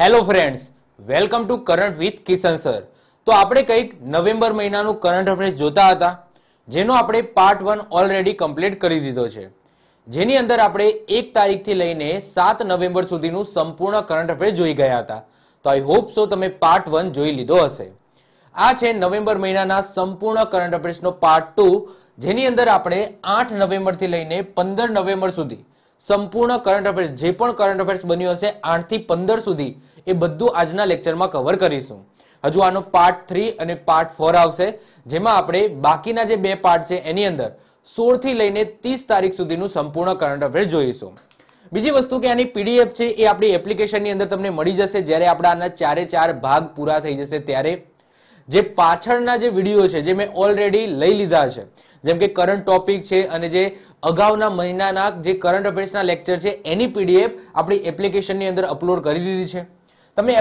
hello friends welcome to current with Kishan sir તો આપણે કંઈક નવેમ્બર મહિનાનું કરંટ અફેર્સ જોતા હતા જેનો આપણે પાર્ટ વન ઓલરેડી કમ્પ્લીટ કરી દીધો છે જેની અંદર આપણે એક તારીખથી લઈને સાત નવેમ્બર સુધીનું સંપૂર્ણ કરંટ અફેર્સ જોઈ ગયા હતા તો આઈ હોપ સો તમે પાર્ટ વન જોઈ લીધો હશે આ છે નવેમ્બર મહિનાના સંપૂર્ણ કરંટ અફેર્સનો પાર્ટ ટુ જેની અંદર આપણે આઠ નવેમ્બરથી લઈને પંદર નવેમ્બર સુધી સંપૂર્ણ કરંટ અફેર્સ જે પણ કરંટ અફેર્સ બન્યું હશે આઠથી પંદર સુધી એ બધું આજના લેક્ચરમાં કવર કરીશું હજુ આનો પાર્ટ થ્રી અને પાર્ટ ફોર આવશે જેમાં આપણે બાકીના જે બે પાર્ટ છે એની અંદર સોળથી લઈને ત્રીસ તારીખ સુધીનું સંપૂર્ણ કરંટ અફેર્સ જોઈશું બીજી વસ્તુ કે આની પીડીએફ છે એ આપણી એપ્લિકેશનની અંદર તમને મળી જશે જ્યારે આપણા આના ચારે ચાર ભાગ પૂરા થઈ જશે ત્યારે જે પાછળના જે વિડીયો છે જે મેં ઓલરેડી લઈ લીધા છે જેમ કે કરંટ ટોપિક છે અને જે અગાઉના મહિનાના જે કરંટ અફેર્સના લેક્ચર છે એની પીડીએફ આપણી એપ્લિકેશનની અંદર અપલોડ કરી દીધી છે તમે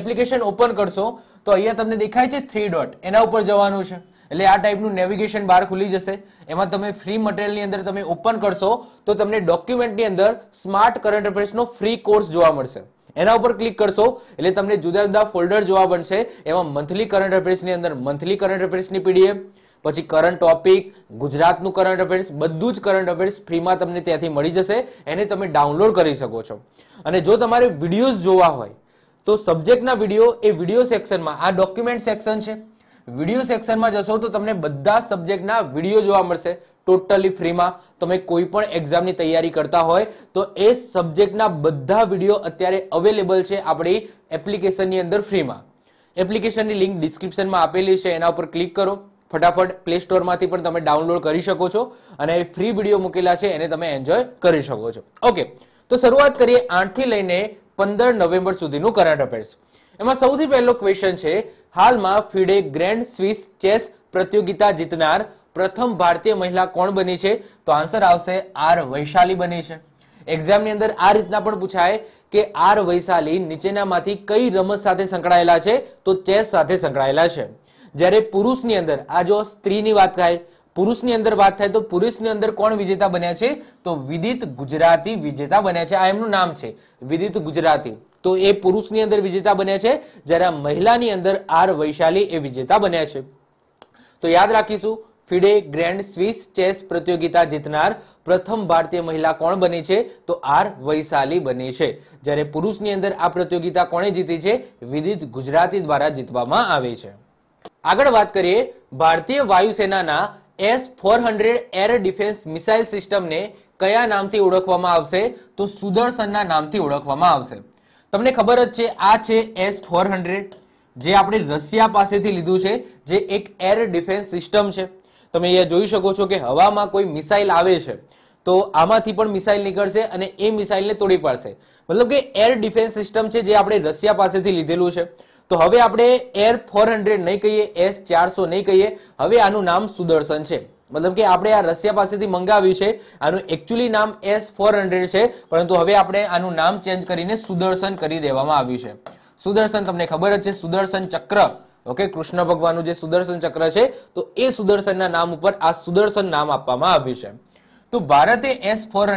એપ્લિકેશન ઓપન કરશો તો અહીંયા તમને દેખાય છે થ્રી ડોટ એના ઉપર જવાનું છે એટલે આ ટાઈપનું નેવિગેશન બાર ખુલી જશે એમાં તમે ફ્રી મટીરિયલની અંદર તમે ઓપન કરશો તો તમને ડોક્યુમેન્ટની અંદર સ્માર્ટ કરંટ અફેર્સનો ફ્રી કોર્સ જોવા મળશે એના ઉપર ક્લિક કરશો એટલે તમને જુદા જુદા ફોલ્ડર જોવા મળશે એમાં મંથલી કરંટ અફેર્સની અંદર મંથલી કરંટ અફેર્સની પીડીએફ પછી કરંટ ટોપિક ગુજરાતનું કરંટ અફેર્સ બધું જ કરંટ અફેર્સ ફ્રીમાં તમને ત્યાંથી મળી જશે એને તમે ડાઉનલોડ કરી શકો છો અને જો તમારે વિડીયોઝ જોવા હોય તો સબ્જેક્ટના વિડીયો એ વિડીયો સેક્શનમાં આ ડોક્યુમેન્ટ સેક્શન છે વિડીયો સેક્શનમાં જશો તો તમને બધા સબ્જેક્ટના વિડીયો જોવા મળશે ટોટલી ફ્રીમાં તમે કોઈ પણ એક્ઝામની તૈયારી કરતા હોય તો એ સબ્જેક્ટના બધા વિડીયો અત્યારે અવેલેબલ છે આપણી એપ્લિકેશનની અંદર ફ્રીમાં એપ્લિકેશનની લિંક ડિસ્ક્રિપ્શનમાં આપેલી છે એના ઉપર ક્લિક કરો ફટાફટ પ્લે સ્ટોરમાંથી પણ તમે ડાઉનલોડ કરી શકો છો અને ફ્રી વિડીયો મૂકેલા છે એને તમે એન્જોય કરી શકો છો ઓકે તો શરૂઆત કરીએ આઠથી લઈને પંદર નવેમ્બર સુધીનું કરંટ અફેર્સ એમાં સૌથી પહેલો ક્વેશ્ચન છે હાલમાં ફીડે ગ્રેન્ડ સ્વિસ ચેસ પ્રતિયોગિતા જીતનાર પ્રથમ ભારતીય મહિલા કોણ બની છે તો આન્સર આવશે આર વૈશાલી બની છે એક્ઝામની અંદર આ રીતના પણ પૂછાય કે આર વૈશાલી નીચેનામાંથી કઈ રમત સાથે સંકળાયેલા છે તો ચેસ સાથે સંકળાયેલા છે જ્યારે પુરુષની અંદર આ જો સ્ત્રીની વાત થાય પુરુષની અંદર વાત થાય તો પુરુષની અંદર કોણ વિજેતા બન્યા છે તો વિદિત ગુજરાતી વિજેતા બન્યા છે આ એમનું નામ છે વિદિત ગુજરાતી તો એ પુરુષની અંદર વિજેતા બન્યા છે જ્યારે મહિલાની અંદર આર વૈશાલી એ વિજેતા બન્યા છે તો યાદ રાખીશું ફિડે ગ્રેન્ડ સ્વિસ ચેસ પ્રતિયોગિતા જીતનાર પ્રથમ ભારતીય મહિલા કોણ બની છે તો આર વૈશાલી બની છે જ્યારે પુરુષની અંદર આ પ્રતિયોગિતા કોણે જીતી છે વિદિત ગુજરાતી દ્વારા જીતવામાં આવે છે આગળ વાત કરીએ ભારતીય વાયુસેનાના S four hundred air defence missile સિસ્ટમને કયા નામથી ઓળખવામાં આવશે તો સુદર્શનના નામથી ઓળખવામાં આવશે તમને ખબર જ છે આ છે એસ ફોર હંડ્રેડ જે આપણે રશિયા પાસેથી લીધું છે જે એક એર ડિફેન્સ સિસ્ટમ છે તમે અહીંયા જોઈ શકો છો કે હવામાં કોઈ મિસાઇલ આવે છે તો આમાંથી પણ મિસાઇલ નીકળશે અને એ મિસાઇલને તોડી પાડશે મતલબ કે એર ડિફેન્સ સિસ્ટમ છે જે આપણે રશિયા પાસેથી લીધેલું છે તો હવે આપણે એર ફોર હંડ્રેડ નહીં કહીએ એસ ચારસો નહીં કહીએ હવે આનું નામ સુદર્શન છે મતલબ કે આપણે આ રશિયા પાસેથી મંગાવ્યું છે આનું એકચ્યુઅલી નામ એસ ફોર છે પરંતુ હવે આપણે આનું નામ ચેન્જ કરીને સુદર્શન કરી દેવામાં આવ્યું છે સુદર્શન તમને ખબર જ છે સુદર્શન ચક્ર ઓકે કૃષ્ણ ભગવાનનું જે સુદર્શન ચક્ર છે તો એ સુદર્શનના નામ ઉપર આ સુદર્શન નામ આપવામાં આવ્યું છે તો ભારતે S four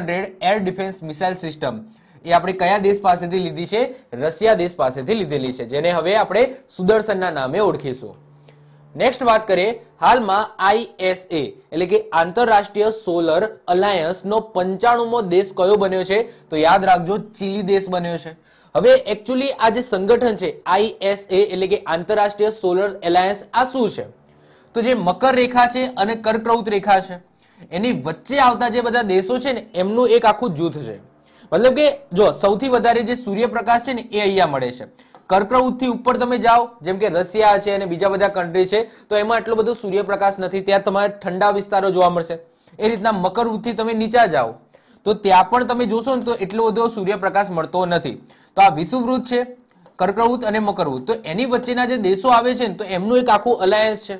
air defence missile system એ આપણે કયા દેશ પાસેથી લીધી છે રશિયા દેશ પાસેથી લીધેલી છે જેને હવે આપણે સુદર્શનના નામે ઓળખીશું નેક્સ્ટ વાત કરીએ હાલમાં આઈએસએ એટલે કે આંતરરાષ્ટ્રીય સોલર અલાયન્સનો પંચાણુંમો દેશ કયો બન્યો છે તો યાદ રાખજો ચીલી દેશ બન્યો છે હવે એકચ્યુઅલી આ જે સંગઠન છે આઈએસએ એટલે કે આંતરરાષ્ટ્રીય સોલર એલાયન્સ આ શું છે તો જે મકર રેખા છે અને કર્કવૃત રેખા છે એની વચ્ચે આવતા જે બધા દેશો છે ને એમનું એક આખું જૂથ છે મતલબ કે જો સૌથી વધારે જે સૂર્યપ્રકાશ છે ને એ અહીંયા મળે છે કર્કવૃતથી ઉપર તમે જાઓ જેમ કે રશિયા છે અને બીજા બધા કન્ટ્રી છે તો એમાં એટલો બધો સૂર્યપ્રકાશ નથી ત્યાં તમારે ઠંડા વિસ્તારો જોવા મળશે એ રીતના મકરવૃતથી તમે નીચા જાઓ તો ત્યાં પણ તમે જોશો ને તો એટલો બધો સૂર્યપ્રકાશ મળતો નથી તો આ વિષુવૃત છે કર્કવૃત અને મકરવૃત તો એની વચ્ચેના જે દેશો આવે છે ને તો એમનું એક આખું અલાયન્સ છે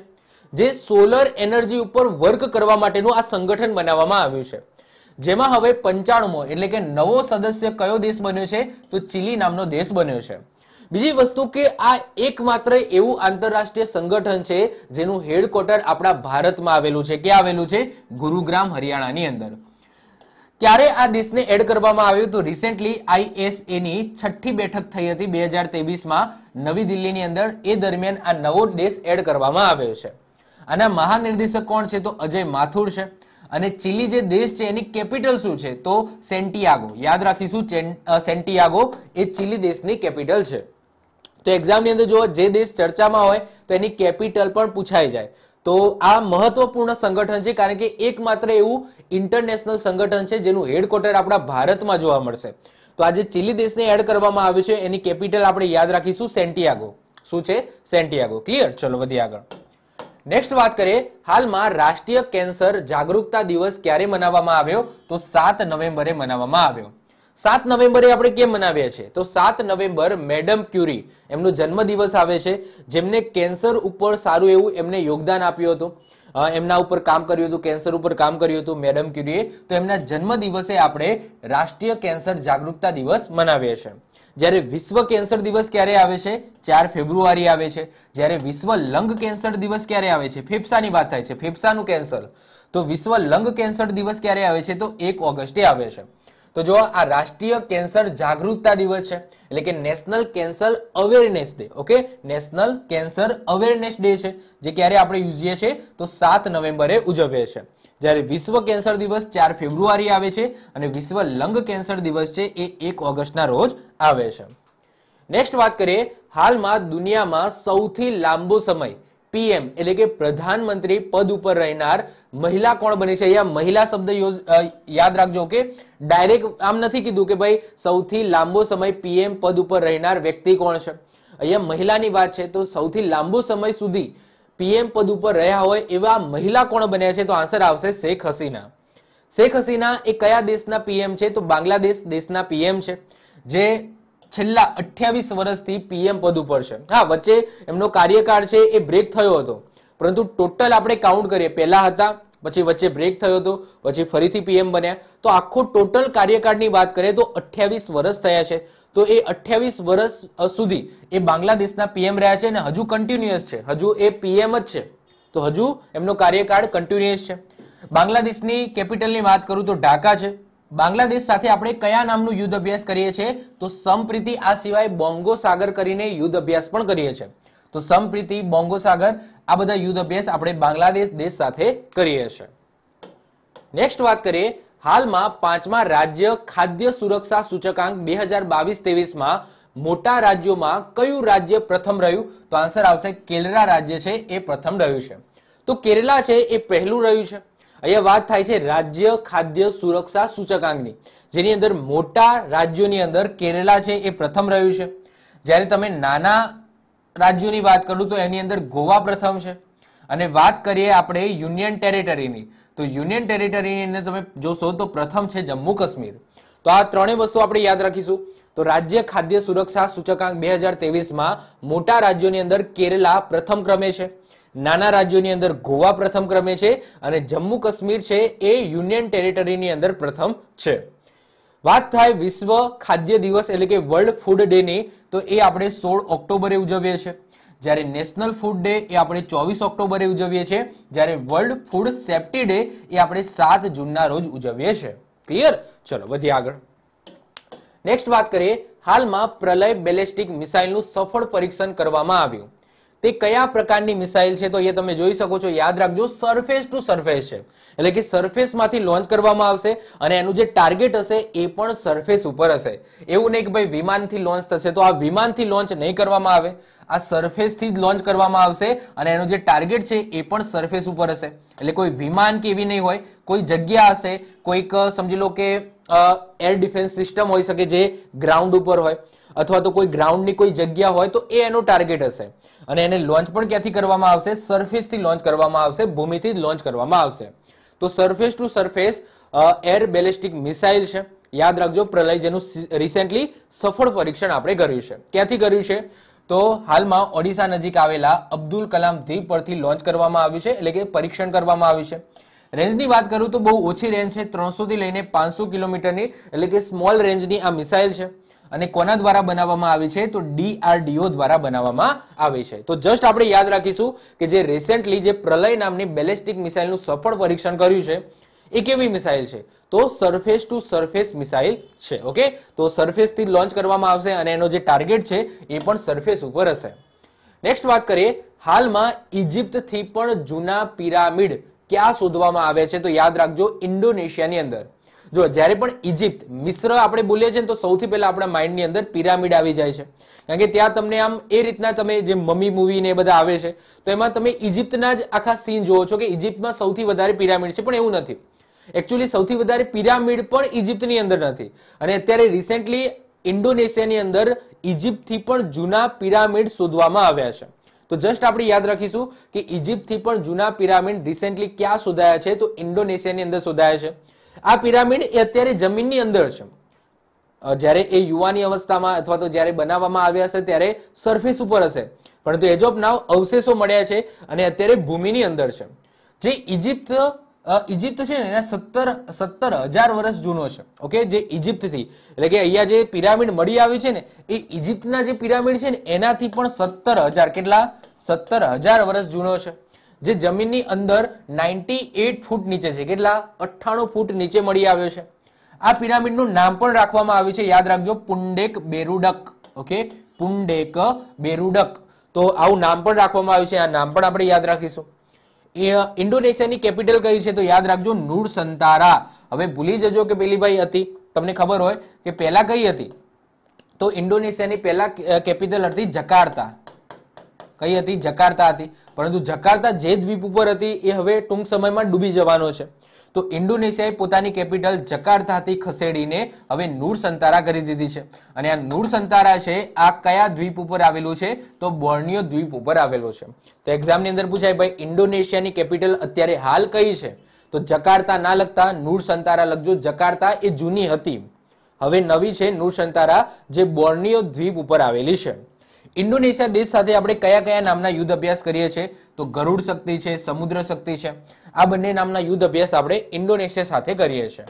જે સોલર એનર્જી ઉપર વર્ક કરવા માટેનું આ સંગઠન બનાવવામાં આવ્યું છે જેમાં હવે પંચાણમો એટલે કે નવો સદસ્ય કયો દેશ બન્યો છે તો ચીલી નામનો દેશ બન્યો છે બીજી વસ્તુ કે આ એકમાત્ર એવું આંતરરાષ્ટ્રીય સંગઠન છે જેનું હેડક્વાર્ટર આપણા ભારતમાં આવેલું છે ક્યાં આવેલું છે ગુરુગ્રામ હરિયાણાની અંદર ત્યારે આ દેશને એડ કરવામાં આવ્યું તો રિસેન્ટલી આઈએસએ ની છઠ્ઠી બેઠક થઈ હતી બે હજાર તેવીસમાં નવી દિલ્હીની અંદર એ દરમિયાન આ નવો દેશ એડ કરવામાં આવ્યો છે આના મહાનિર્દેશક કોણ છે તો અજય માથુર છે અને ચીલી જે દેશ છે એની કેપિટલ શું છે તો સેન્ટિયાગો યાદ રાખીશું સેન્ટિયાગો એ ચીલી દેશની કેપિટલ છે તો એક્ઝામની અંદર જો જે દેશ ચર્ચામાં હોય તો એની કેપિટલ પણ પૂછાઈ જાય તો આ મહત્વપૂર્ણ સંગઠન છે કારણ કે એકમાત્ર એવું ઇન્ટરનેશનલ સંગઠન છે જેનું હેડક્વાર્ટર આપણા ભારતમાં જોવા મળશે તો આજે ચીલી દેશને એડ કરવામાં આવ્યું છે એની કેપિટલ આપણે યાદ રાખીશું સેન્ટિયાગો શું છે સેન્ટિયાગો ક્લિયર ચલો વધીએ આગળ નેક્સ્ટ વાત કરીએ હાલમાં રાષ્ટ્રીય કેન્સર જાગૃતતા દિવસ ક્યારે મનાવવામાં આવ્યો તો સાત નવેમ્બરે મનાવવામાં આવ્યો સાત નવેમ્બરે આપણે કેમ મનાવીએ છીએ તો સાત નવેમ્બર મેડમ ક્યુરી એમનો જન્મદિવસ આવે છે જેમને કેન્સર ઉપર સારું એવું એમને યોગદાન આપ્યું હતું એમના ઉપર કામ કર્યું હતું કેન્સર ઉપર કામ કર્યું હતું મેડમ ક્યુરીએ તો એમના જન્મદિવસે આપણે રાષ્ટ્રીય કેન્સર જાગૃતતા દિવસ મનાવીએ છીએ જ્યારે વિશ્વ કેન્સર દિવસ ક્યારે આવે છે ચાર ફેબ્રુઆરી આવે છે જ્યારે વિશ્વ લંગ કેન્સર દિવસ ક્યારે આવે છે ફેફસાની વાત થાય છે ફેફસાનું કેન્સર તો વિશ્વ લંગ કેન્સર દિવસ ક્યારે આવે છે તો એક ઓગસ્ટે આવે છે તો જો આ રાષ્ટ્રીય કેન્સર જાગૃતતા દિવસ છે એટલે કે national cancer awareness day okay national cancer awareness day છે જે ક્યારે આપણે યુઝીએ છીએ તો સાત નવેમ્બરે ઉજવીએ છીએ જ્યારે વિશ્વ કેન્સર દિવસ ચાર ફેબ્રુઆરી આવે છે અને વિશ્વ લંગ કેન્સર દિવસ છે એ એક ઓગસ્ટના રોજ આવે છે નેક્સ્ટ વાત કરીએ હાલમાં દુનિયામાં સૌથી લાંબો સમય પીએમ એટલે કે પ્રધાનમંત્રી પદ ઉપર રહેનાર મહિલા કોણ બની છે અહીંયા મહિલા શબ્દ યાદ રાખજો કે ડાયરેક્ટ આમ નથી કીધું કે ભાઈ સૌથી લાંબો સમય પીએમ પદ ઉપર રહેનાર વ્યક્તિ કોણ છે અહીંયા મહિલાની વાત છે તો સૌથી લાંબો સમય સુધી પીએમ પદ ઉપર રહ્યા હોય એવા મહિલા કોણ બન્યા છે તો આન્સર આવશે શેખ હસીના શેખ હસીના એ કયા દેશના પીએમ છે તો બાંગ્લાદેશ દેશના પીએમ છે જે છેલ્લા અઠ્યાવીસ વર્ષથી પીએમ પદ ઉપર છે હા વચ્ચે એમનો કાર્યકાળ છે એ બ્રેક થયો હતો પરંતુ ટોટલ આપણે કાઉન્ટ કરીએ પહેલા હતા પછી વચ્ચે બ્રેક થયો હતો પછી ફરીથી પીએમ બન્યા તો આખો ટોટલ કાર્યકાળની વાત કરીએ તો અઠ્યાવીસ વર્ષ થયા છે તો એ અઠ્યાવીસ વર્ષ સુધી એ બાંગ્લાદેશના પીએમ રહ્યા છે અને હજુ કન્ટિન્યુઅસ છે હજુ એ પીએમ જ છે તો હજુ એમનો કાર્યકાળ કન્ટિન્યુઅસ છે બાંગ્લાદેશની કેપિટલની વાત કરું તો ઢાકા છે બાંગ્લાદેશ સાથે આપણે કયા નામનું યુદ્ધ અભ્યાસ કરીએ છીએ તો સંપ્રીતિ આ સિવાય બોંગો સાગર કરીને યુદ્ધ અભ્યાસ પણ કરીએ છીએ તો સંપ્રીતિ બોંગો સાગર આ બધા યુદ્ધ અભ્યાસ આપણે બાંગ્લાદેશ દેશ સાથે કરીએ છીએ નેક્સ્ટ વાત કરીએ હાલમાં પાંચમા રાજ્ય ખાદ્ય સુરક્ષા સૂચકાંક બે હજાર બાવીસ તેવીસમાં મોટા રાજ્યોમાં કયું રાજ્ય પ્રથમ રહ્યું તો આન્સર આવશે કેરળા રાજ્ય છે એ પ્રથમ રહ્યું છે તો કેરલા છે એ પહેલું રહ્યું છે અહીંયા વાત થાય છે રાજ્ય ખાદ્ય સુરક્ષા સૂચકાંકની જેની અંદર મોટા રાજ્યોની અંદર કેરલા છે એ પ્રથમ રહ્યું છે જ્યારે તમે નાના રાજ્યોની વાત કરું તો એની અંદર ગોવા પ્રથમ છે અને વાત કરીએ આપણે યુનિયન ટેરેટરીની તો યુનિયન ટેરિટરીની અંદર તમે જોશો તો પ્રથમ છે જમ્મુ કાશ્મીર તો આ ત્રણેય વસ્તુ આપણે યાદ રાખીશું તો રાજ્ય ખાદ્ય સુરક્ષા સૂચકાંક બે હજાર તેવીસમાં મોટા રાજ્યોની અંદર કેરલા પ્રથમ ક્રમે છે નાના રાજ્યોની અંદર ગોવા પ્રથમ ક્રમે છે અને જમ્મુ કાશ્મીર છે એ યુનિયન ટેરિટરીની અંદર પ્રથમ છે વાત થાય વિશ્વ ખાદ્ય દિવસ એટલે કે વર્લ્ડ ફૂડ ડેની તો એ આપણે સોળ ઓક્ટોબરે ઉજવીએ છીએ જ્યારે નેશનલ ફૂડ ડે એ આપણે ચોવીસ ઓક્ટોબરે ઉજવીએ છીએ જ્યારે વર્લ્ડ ફૂડ સેફ્ટી ડે એ આપણે સાત જૂનના રોજ ઉજવીએ છીએ ક્લિયર ચલો વધીએ આગળ નેક્સ્ટ વાત કરીએ હાલમાં પ્રલય બેલેસ્ટિક મિસાઇલનું સફળ પરીક્ષણ કરવામાં આવ્યું તે કયા પ્રકારની મિસાઇલ છે તો એ તમે જોઈ શકો છો યાદ રાખજો સરફેસ ટુ સરફેસ છે એટલે કે સરફેસમાંથી લોન્ચ કરવામાં આવશે અને એનું જે ટાર્ગેટ હશે એ પણ સરફેસ ઉપર હશે એવું નહીં કે ભાઈ વિમાનથી લોન્ચ થશે તો આ વિમાનથી લોન્ચ નહીં કરવામાં આવે આ સરફેસથી જ લોન્ચ કરવામાં આવશે અને એનું જે ટાર્ગેટ છે એ પણ સરફેસ ઉપર હશે એટલે કોઈ વિમાન કે એવી નહીં હોય કોઈ જગ્યા હશે કોઈક સમજી લો કે એર ડિફેન્સ સિસ્ટમ હોઈ શકે જે ગ્રાઉન્ડ ઉપર હોય અથવા તો કોઈ ગ્રાઉન્ડની કોઈ જગ્યા હોય તો એ એનું ટાર્ગેટ હશે અને એને લોન્ચ પણ ક્યાંથી કરવામાં આવશે સરફેસથી લોન્ચ કરવામાં આવશે ભૂમિથી જ લોન્ચ કરવામાં આવશે તો surface to surface air ballistic missile છે યાદ રાખજો પ્રલય જેનું રિસેન્ટલી સફળ પરીક્ષણ આપણે કર્યું છે ક્યાંથી કર્યું છે તો હાલમાં ઓડિશા નજીક આવેલા અબ્દુલ કલામ દ્વીપ પરથી લોન્ચ કરવામાં આવ્યું છે એટલે કે પરીક્ષણ કરવામાં આવ્યું છે રેન્જની વાત કરું તો બહુ ઓછી રેન્જ છે ત્રણસોથી લઈને પાંચસો કિલોમીટરની એટલે કે સ્મોલ રેન્જની આ મિસાઇલ છે અને કોના દ્વારા બનાવવામાં આવે છે તો ડીઆરડીઓ દ્વારા બનાવવામાં આવે છે તો જસ્ટ આપણે યાદ રાખીશું કે જે રિસેન્ટલી જે પ્રલય નામની બેલેસ્ટિક મિસાઇલનું સફળ પરીક્ષણ કર્યું છે એ કેવી મિસાઇલ છે તો સરફેસ ટુ સરફેસ મિસાઇલ છે ઓકે તો સરફેસથી લોન્ચ કરવામાં આવશે અને એનો જે ટાર્ગેટ છે એ પણ સરફેસ ઉપર હશે નેક્સ્ટ વાત કરીએ હાલમાં ઇજિપ્તથી પણ જૂના પિરામિડ ક્યાં શોધવામાં આવે છે તો યાદ રાખજો ઇન્ડોનેશિયાની અંદર જો જ્યારે પણ ઇજિપ્ત મિશ્ર આપણે બોલીએ છીએ તો સૌથી પહેલા આપણા માઇન્ડની અંદર પિરામિડ આવી જાય છે કારણ કે ત્યાં તમને આમ એ રીતના તમે જે મમ્મી મૂવી ને એ બધા આવે છે તો એમાં તમે ઇજિપ્તના જ આખા સીન જોવો છો કે ઇજિપ્તમાં સૌથી વધારે પિરામિડ છે પણ એવું નથી એકચ્યુઅલી સૌથી વધારે પિરામિડ પણ ઇજિપ્તની અંદર નથી અને અત્યારે રિસેન્ટલી ઇન્ડોનેશિયાની અંદર ઇજિપ્તથી પણ જૂના પિરામિડ શોધવામાં આવ્યા છે તો જસ્ટ આપણે યાદ રાખીશું કે ઇજિપ્તથી પણ જૂના પિરામિડ રિસેન્ટલી ક્યાં શોધાયા છે તો ઇન્ડોનેશિયાની અંદર શોધાયા છે આ પિરામિડ એ અત્યારે જમીનની અંદર છે જ્યારે એ યુવાની અવસ્થામાં અથવા તો જ્યારે બનાવવામાં આવ્યા હશે ત્યારે સરફેસ ઉપર હશે પરંતુ એજ ઓફ નાવ અવશેષો મળ્યા છે અને અત્યારે ભૂમિની અંદર છે જે ઇજિપ્ત ઇજિપ્ત છે ને એના સત્તર સત્તર હજાર વર્ષ જૂનો છે ઓકે જે ઇજિપ્તથી એટલે કે અહીંયા જે પિરામિડ મળી આવી છે ને એ ઇજિપ્તના જે પિરામિડ છે ને એનાથી પણ સત્તર હજાર કેટલા સત્તર હજાર વર્ષ જૂનો છે જે જમીનની અંદર નાઇન્ટી એટ ફૂટ નીચે છે કેટલા અઠ્ઠાણું ફૂટ નીચે મળી આવ્યો છે આ પિરામિડનું નામ પણ રાખવામાં આવ્યું છે યાદ રાખજો પુંડેક બેરુડક ઓકે પુંડેક બેરુડક તો આવું નામ પણ રાખવામાં આવ્યું છે આ નામ પણ આપણે યાદ રાખીશું ઇન્ડોનેશિયાની કેપિટલ કઈ છે તો યાદ રાખજો નૂર સંતારા હવે ભૂલી જજો કે પેલીભાઈ હતી તમને ખબર હોય કે પહેલા કઈ હતી તો ઇન્ડોનેશિયાની પહેલા કેપિટલ હતી જકાર્તા કઈ હતી જકાર્તા હતી પરંતુ જકાર્તા જે દ્વીપ ઉપર હતી એ હવે ટૂંક સમયમાં ડૂબી જવાનો છે તો ઇન્ડોનેશિયાએ પોતાની કેપિટલ જકાર્તાથી ખસેડીને હવે નૂર સંતારા કરી દીધી છે અને આ નૂર સંતારા છે આ કયા દ્વીપ ઉપર આવેલું છે તો બોર્નિયો દ્વીપ ઉપર આવેલો છે તો એક્ઝામની અંદર પૂછાય ભાઈ ઇન્ડોનેશિયાની કેપિટલ અત્યારે હાલ કઈ છે તો જકાર્તા ના લખતા નૂર સંતારા લખજો જકાર્તા એ જૂની હતી હવે નવી છે નૂર સંતારા જે બોર્નિયો દ્વીપ ઉપર આવેલી છે ઇન્ડોનેશિયા દેશ સાથે આપણે કયા કયા નામના યુદ્ધ અભ્યાસ કરીએ છીએ તો ગરુડ શક્તિ છે સમુદ્ર શક્તિ છે આ બંને નામના યુદ્ધ અભ્યાસ આપણે ઇન્ડોનેશિયા સાથે કરીએ છીએ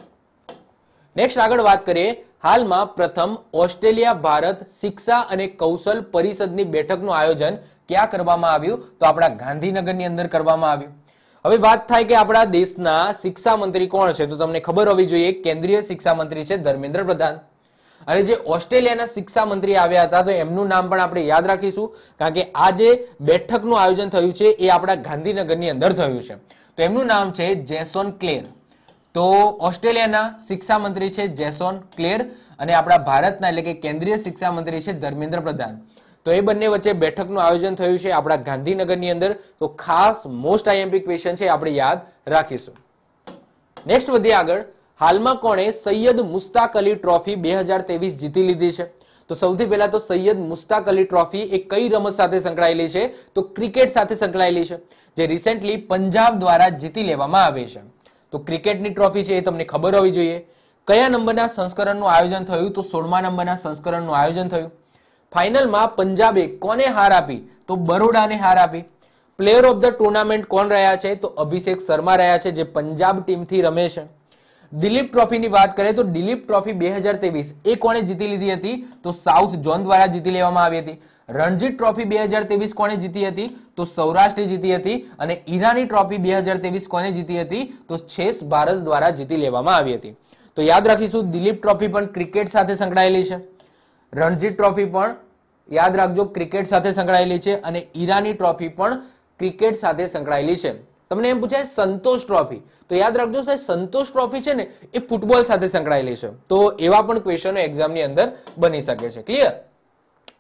નેક્સ્ટ આગળ વાત કરીએ હાલમાં પ્રથમ ઓસ્ટ્રેલિયા ભારત શિક્ષા અને કૌશલ પરિષદની બેઠકનું આયોજન ક્યાં કરવામાં આવ્યું તો આપણા ગાંધીનગરની અંદર કરવામાં આવ્યું હવે વાત થાય કે આપણા દેશના શિક્ષા મંત્રી કોણ છે તો તમને ખબર હોવી જોઈએ કેન્દ્રીય શિક્ષા મંત્રી છે ધર્મેન્દ્ર પ્રધાન અને જે ઓસ્ટ્રેલિયાના શિક્ષા મંત્રી આવ્યા હતા તો એમનું નામ પણ આપણે યાદ રાખીશું કારણ કે આ જે બેઠકનું આયોજન થયું છે એ આપણા ગાંધીનગરની અંદર થયું છે તો એમનું નામ છે જેસોન ક્લેર તો ઓસ્ટ્રેલિયાના શિક્ષા મંત્રી છે જેસોન ક્લેર અને આપણા ભારતના એટલે કે કેન્દ્રીય શિક્ષા મંત્રી છે ધર્મેન્દ્ર પ્રધાન તો એ બંને વચ્ચે બેઠકનું આયોજન થયું છે આપણા ગાંધીનગરની અંદર તો ખાસ મોસ્ટ આઈએમપી ક્વેશ્ચન છે આપણે યાદ રાખીશું નેક્સ્ટ વધીએ આગળ હાલમાં કોણે સૈયદ મુસ્તાક અલી ટ્રોફી બે હજાર જીતી લીધી છે તો સૌથી પહેલા તો સૈયદ મુસ્તાક અલી ટ્રોફી એ કઈ રમત સાથે સંકળાયેલી છે તો ક્રિકેટ સાથે સંકળાયેલી છે જે રિસેન્ટલી પંજાબ દ્વારા જીતી લેવામાં આવે છે તો ક્રિકેટની ટ્રોફી છે એ તમને ખબર હોવી જોઈએ કયા નંબરના સંસ્કરણનું આયોજન થયું તો સોળમા નંબરના સંસ્કરણનું આયોજન થયું ફાઇનલમાં પંજાબે કોને હાર આપી તો બરોડાને હાર આપી પ્લેયર ઓફ ધ ટુર્નામેન્ટ કોણ રહ્યા છે તો અભિષેક શર્મા રહ્યા છે જે પંજાબ ટીમથી રમે છે દિલીપ ટ્રોફીની વાત કરીએ તો દિલીપ ટ્રોફી બે હજાર ત્રેવીસ એ કોણે જીતી લીધી હતી તો સાઉથ ઝોન દ્વારા જીતી લેવામાં આવી હતી રણજીત ટ્રોફી બે હજાર ત્રેવીસ કોણે જીતી હતી તો સૌરાષ્ટ્ર જીતી હતી અને ઈરાની ટ્રોફી બે હજાર ત્રેવીસ કોણે જીતી હતી તો છેસ ભારત દ્વારા જીતી લેવામાં આવી હતી તો યાદ રાખીશું દિલીપ ટ્રોફી પણ ક્રિકેટ સાથે સંકળાયેલી છે રણજીત ટ્રોફી પણ યાદ રાખજો ક્રિકેટ સાથે સંકળાયેલી છે અને ઈરાની ટ્રોફી પણ ક્રિકેટ સાથે સંકળાયેલી છે તમને એમ પૂછાય સંતોષ ટ્રોફી તો યાદ રાખજો સાહેબ સંતોષ ટ્રોફી છે ને એ ફૂટબોલ સાથે સંકળાયેલી છે તો એવા પણ ક્વેશ્ચનો એક્ઝામની અંદર બની શકે છે ક્લિયર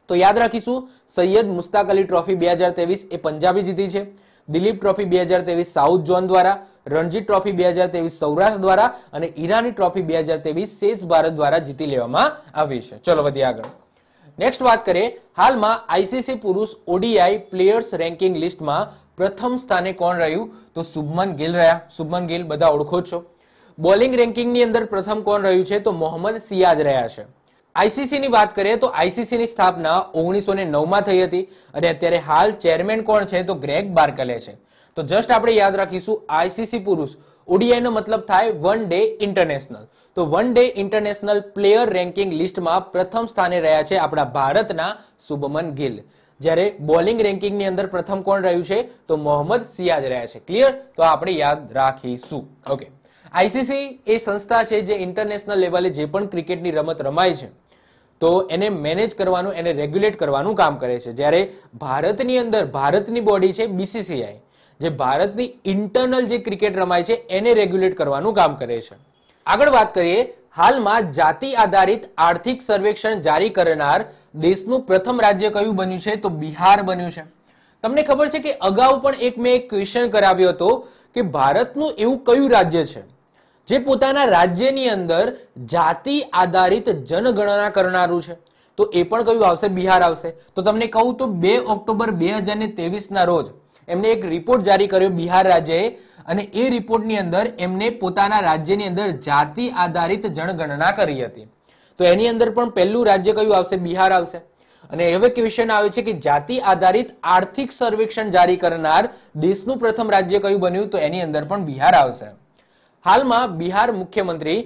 તો યાદ રાખીશું સૈયદ મુસ્તાક અલી ટ્રોફી બે હજાર એ પંજાબી જીતી છે દિલીપ ટ્રોફી બે હજાર સાઉથ ઝોન દ્વારા રણજી ટ્રોફી બે હજાર સૌરાષ્ટ્ર દ્વારા અને ઈરાની ટ્રોફી બે હજાર શેષ ભારત દ્વારા જીતી લેવામાં આવી છે ચલો વધીએ આગળ નેક્સ્ટ વાત કરીએ હાલમાં આઈસીસી પુરુષ ઓડીઆઈ પ્લેયર્સ રેન્કિંગ લિસ્ટમાં પ્રથમ સ્થાને કોણ રહ્યું તો શુભમન ગિલ રહ્યા શુભમન ગિલ બધા ઓળખો છો બોલિંગ રેન્કિંગની અંદર પ્રથમ કોણ રહ્યું છે તો મોહમ્મદ સિયાજ રહ્યા છે આઈસીસીની વાત કરીએ તો આઈસીસીની સ્થાપના ઓગણીસો ને નવમાં થઈ હતી અને અત્યારે હાલ ચેરમેન કોણ છે તો ગ્રેગ બાર્કલે છે તો જસ્ટ આપણે યાદ રાખીશું આઈસીસી પુરુષ ઓડીઆઈનો મતલબ થાય વન ડે ઇન્ટરનેશનલ તો one day international player ranking લિસ્ટમાં પ્રથમ સ્થાને રહ્યા છે આપણા ભારતના શુભમન ગિલ જ્યારે બોલિંગ રેન્કિંગની અંદર પ્રથમ કોણ રહ્યું છે તો મોહમ્મદ સિયાજ રહ્યા છે ક્લિયર તો આપણે યાદ રાખીશું ઓકે આઈસીસી એ સંસ્થા છે જે ઇન્ટરનેશનલ લેવલે જે પણ ક્રિકેટની રમત રમાય છે તો એને મેનેજ કરવાનું એને રેગ્યુલેટ કરવાનું કામ કરે છે જ્યારે ભારતની અંદર ભારતની બોડી છે બીસીસીઆઈ જે ભારતની ઇન્ટરનલ જે ક્રિકેટ રમાય છે એને રેગ્યુલેટ કરવાનું કામ કરે છે આગળ વાત કરીએ હાલમાં જાતિ આધારિત આર્થિક સર્વેક્ષણ જારી કરનાર દેશનું પ્રથમ રાજ્ય કયું બન્યું છે તો બિહાર બન્યું છે તમને ખબર છે કે અગાઉ પણ એક મેં એક ક્વેશ્ચન કરાવ્યો હતો કે ભારતનું એવું કયું રાજ્ય છે જે પોતાના રાજ્યની અંદર જાતિ આધારિત જનગણના કરનારું છે તો એ પણ કયું આવશે બિહાર આવશે તો તમને કહું તો બે ઓક્ટોબર બે હજાર ના રોજ એમને એક રિપોર્ટ જારી કર્યો બિહાર રાજ્યએ અને એ રિપોર્ટની અંદર એમને પોતાના રાજ્યની અંદર જાતિ આધારિત જણગણના કરી હતી તો એની અંદર પણ પહેલું રાજ્ય કયું આવશે બિહાર આવશે અને હવે ક્વેશ્ચન આવે છે કે જાતિ આધારિત આર્થિક સર્વેક્ષણ જારી કરનાર દેશનું પ્રથમ રાજ્ય કયું બન્યું તો એની અંદર પણ બિહાર આવશે હાલમાં બિહાર મુખ્યમંત્રી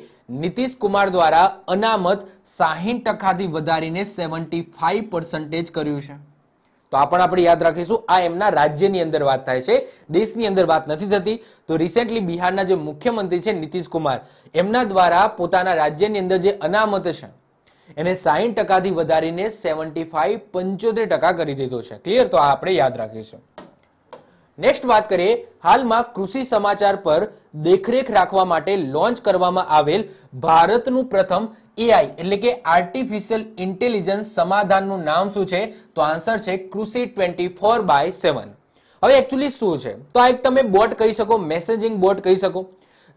નીતિશ કુમાર દ્વારા અનામત સાહીઠ ટકાથી વધારીને સેવન્ટી ફાઈવ કર્યું છે તો આ પણ આપણે યાદ રાખીશું આ એમના રાજ્યની અંદર વાત થાય છે દેશની અંદર વાત નથી થતી તો રિસેન્ટલી બિહારના જે મુખ્યમંત્રી છે નીતિશ એમના દ્વારા પોતાના રાજ્યની અંદર જે અનામત છે એને સાહીઠ ટકાથી વધારીને સેવન્ટી ફાઈવ પંચોતેર ટકા કરી દીધો છે ક્લિયર તો આ આપણે યાદ રાખીશું નેક્સ્ટ વાત કરીએ હાલમાં કૃષિ સમાચાર પર દેખરેખ રાખવા માટે લોન્ચ કરવામાં આવેલ ભારતનું પ્રથમ એઆઈ એટલે કે આર્ટિફિશિયલ ઇન્ટેલિજન્સ સમાધાનનું નામ શું છે તો આન્સર છે કૃષિ ટ્વેન્ટી ફોર બાય સેવન હવે એકચ્યુઅલી શું છે તો આ એક તમે બોટ કહી શકો મેસેજિંગ બોટ કહી શકો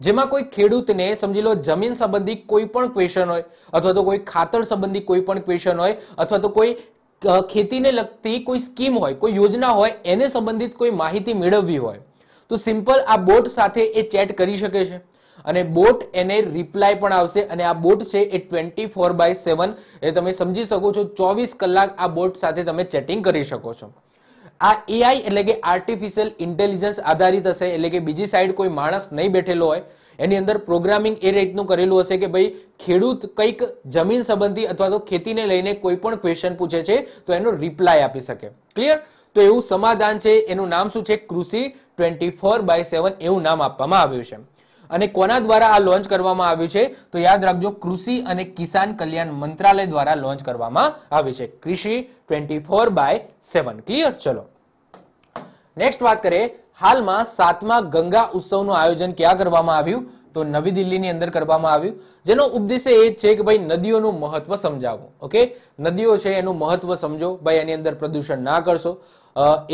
જેમાં કોઈ ખેડૂતને સમજી લો જમીન સંબંધી કોઈ પણ ક્વેશ્ચન હોય અથવા તો કોઈ ખાતર સંબંધી કોઈ પણ ક્વેશ્ચન હોય અથવા તો કોઈ ખેતીને લગતી કોઈ સ્કીમ હોય કોઈ યોજના હોય એને સંબંધિત કોઈ માહિતી મેળવવી હોય તો સિમ્પલ આ બોટ સાથે એ ચેટ કરી શકે છે અને બોટ એને રિપ્લાય પણ આવશે અને આ બોટ છે એ ટ્વેન્ટી ફોર બાય સેવન એ તમે સમજી શકો છો ચોવીસ કલાક આ બોટ સાથે તમે ચેટિંગ કરી શકો છો આ એઆઈ એટલે કે આર્ટિફિશિયલ ઇન્ટેલિજન્સ આધારિત હશે એટલે કે બીજી સાઈડ કોઈ માણસ નહીં બેઠેલો હોય એની અંદર પ્રોગ્રામિંગ એ રીતનું કરેલું હશે કે ભાઈ ખેડૂત કંઈક જમીન સંબંધી અથવા તો ખેતીને લઈને કોઈ પણ ક્વેશ્ચન પૂછે છે તો એનો રિપ્લાય આપી શકે ક્લિયર તો એવું સમાધાન છે એનું નામ શું છે કૃષિ ટ્વેન્ટી ફોર બાય સેવન એવું નામ આપવામાં આવ્યું છે અને કોના દ્વારા આ લોન્ચ કરવામાં આવ્યું છે તો યાદ રાખજો કૃષિ અને કિસાન કલ્યાણ મંત્રાલય દ્વારા લોન્ચ કરવામાં આવ્યું છે કૃષિ ટ્વેન્ટી ફોર બાય ક્લિયર ચલો નેક્સ્ટ વાત કરીએ હાલમાં સાતમા ગંગા ઉત્સવનું આયોજન ક્યાં કરવામાં આવ્યું તો નવી દિલ્હીની અંદર કરવામાં આવ્યું જેનો ઉપદેશ એ છે કે ભાઈ નદીઓનું મહત્વ સમજાવો ઓકે નદીઓ છે એનું મહત્વ સમજો ભાઈ એની અંદર પ્રદૂષણ ના કરશો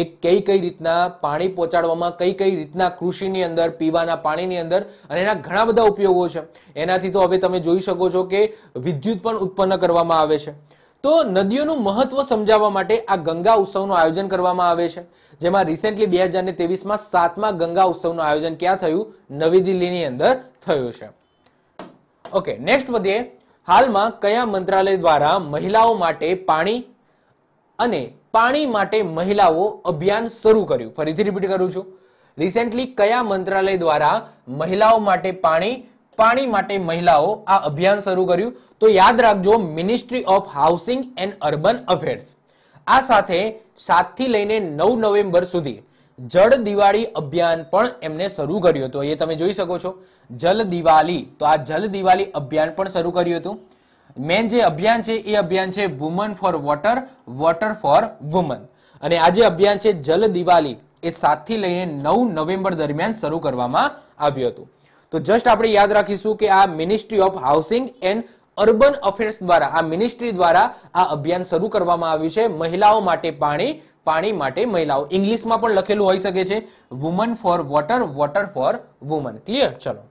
એક કઈ કઈ રીતના પાણી પહોંચાડવામાં કઈ કઈ રીતના કૃષિની અંદર પીવાના પાણીની અંદર અને એના ઘણા બધા ઉપયોગો છે એનાથી તો હવે તમે જોઈ શકો છો કે વિદ્યુત પણ ઉત્પન્ન કરવામાં આવે છે તો નદીઓનું મહત્વ સમજાવવા માટે આ ગંગા ઉત્સવનું આયોજન કરવામાં આવે છે જેમાં રિસેન્ટલી બે હજાર ત્રેવીસમાં તેવીસમાં સાતમા ગંગા ઉત્સવનું આયોજન ક્યાં થયું નવી દિલ્હીની અંદર થયું છે ઓકે નેક્સ્ટ વધીએ હાલમાં કયા મંત્રાલય દ્વારા મહિલાઓ માટે પાણી અને પાણી માટે મહિલાઓ અભિયાન શરૂ કર્યું ફરીથી રિપીટ કરું છું રિસેન્ટલી કયા મંત્રાલય દ્વારા મહિલાઓ માટે પાણી પાણી માટે મહિલાઓ આ અભિયાન શરૂ કર્યું તો યાદ રાખજો ministry of housing and urban affairs આ સાથે સાતથી લઈને નવ નવેમ્બર સુધી જળ દિવાળી અભિયાન પણ એમને શરૂ કર્યું હતું એ તમે જોઈ શકો છો જલ દિવાળી તો આ જલ દિવાળી અભિયાન પણ શરૂ કર્યું હતું મેન જે અભિયાન છે એ અભિયાન છે woman for water water for woman અને આ જે અભિયાન છે જલ દિવાળી એ સાતથી લઈને નવ નવેમ્બર દરમિયાન શરૂ કરવામાં આવ્યું હતું તો જસ્ટ આપણે યાદ રાખીશું કે આ ministry of housing and urban affairs દ્વારા આ મિનિસ્ટ્રી દ્વારા આ અભિયાન શરૂ કરવામાં આવ્યું છે મહિલાઓ માટે પાણી પાણી માટે મહિલાઓ ઇંગ્લિશમાં પણ લખેલું હોઈ શકે છે woman for water water for woman clear ચલો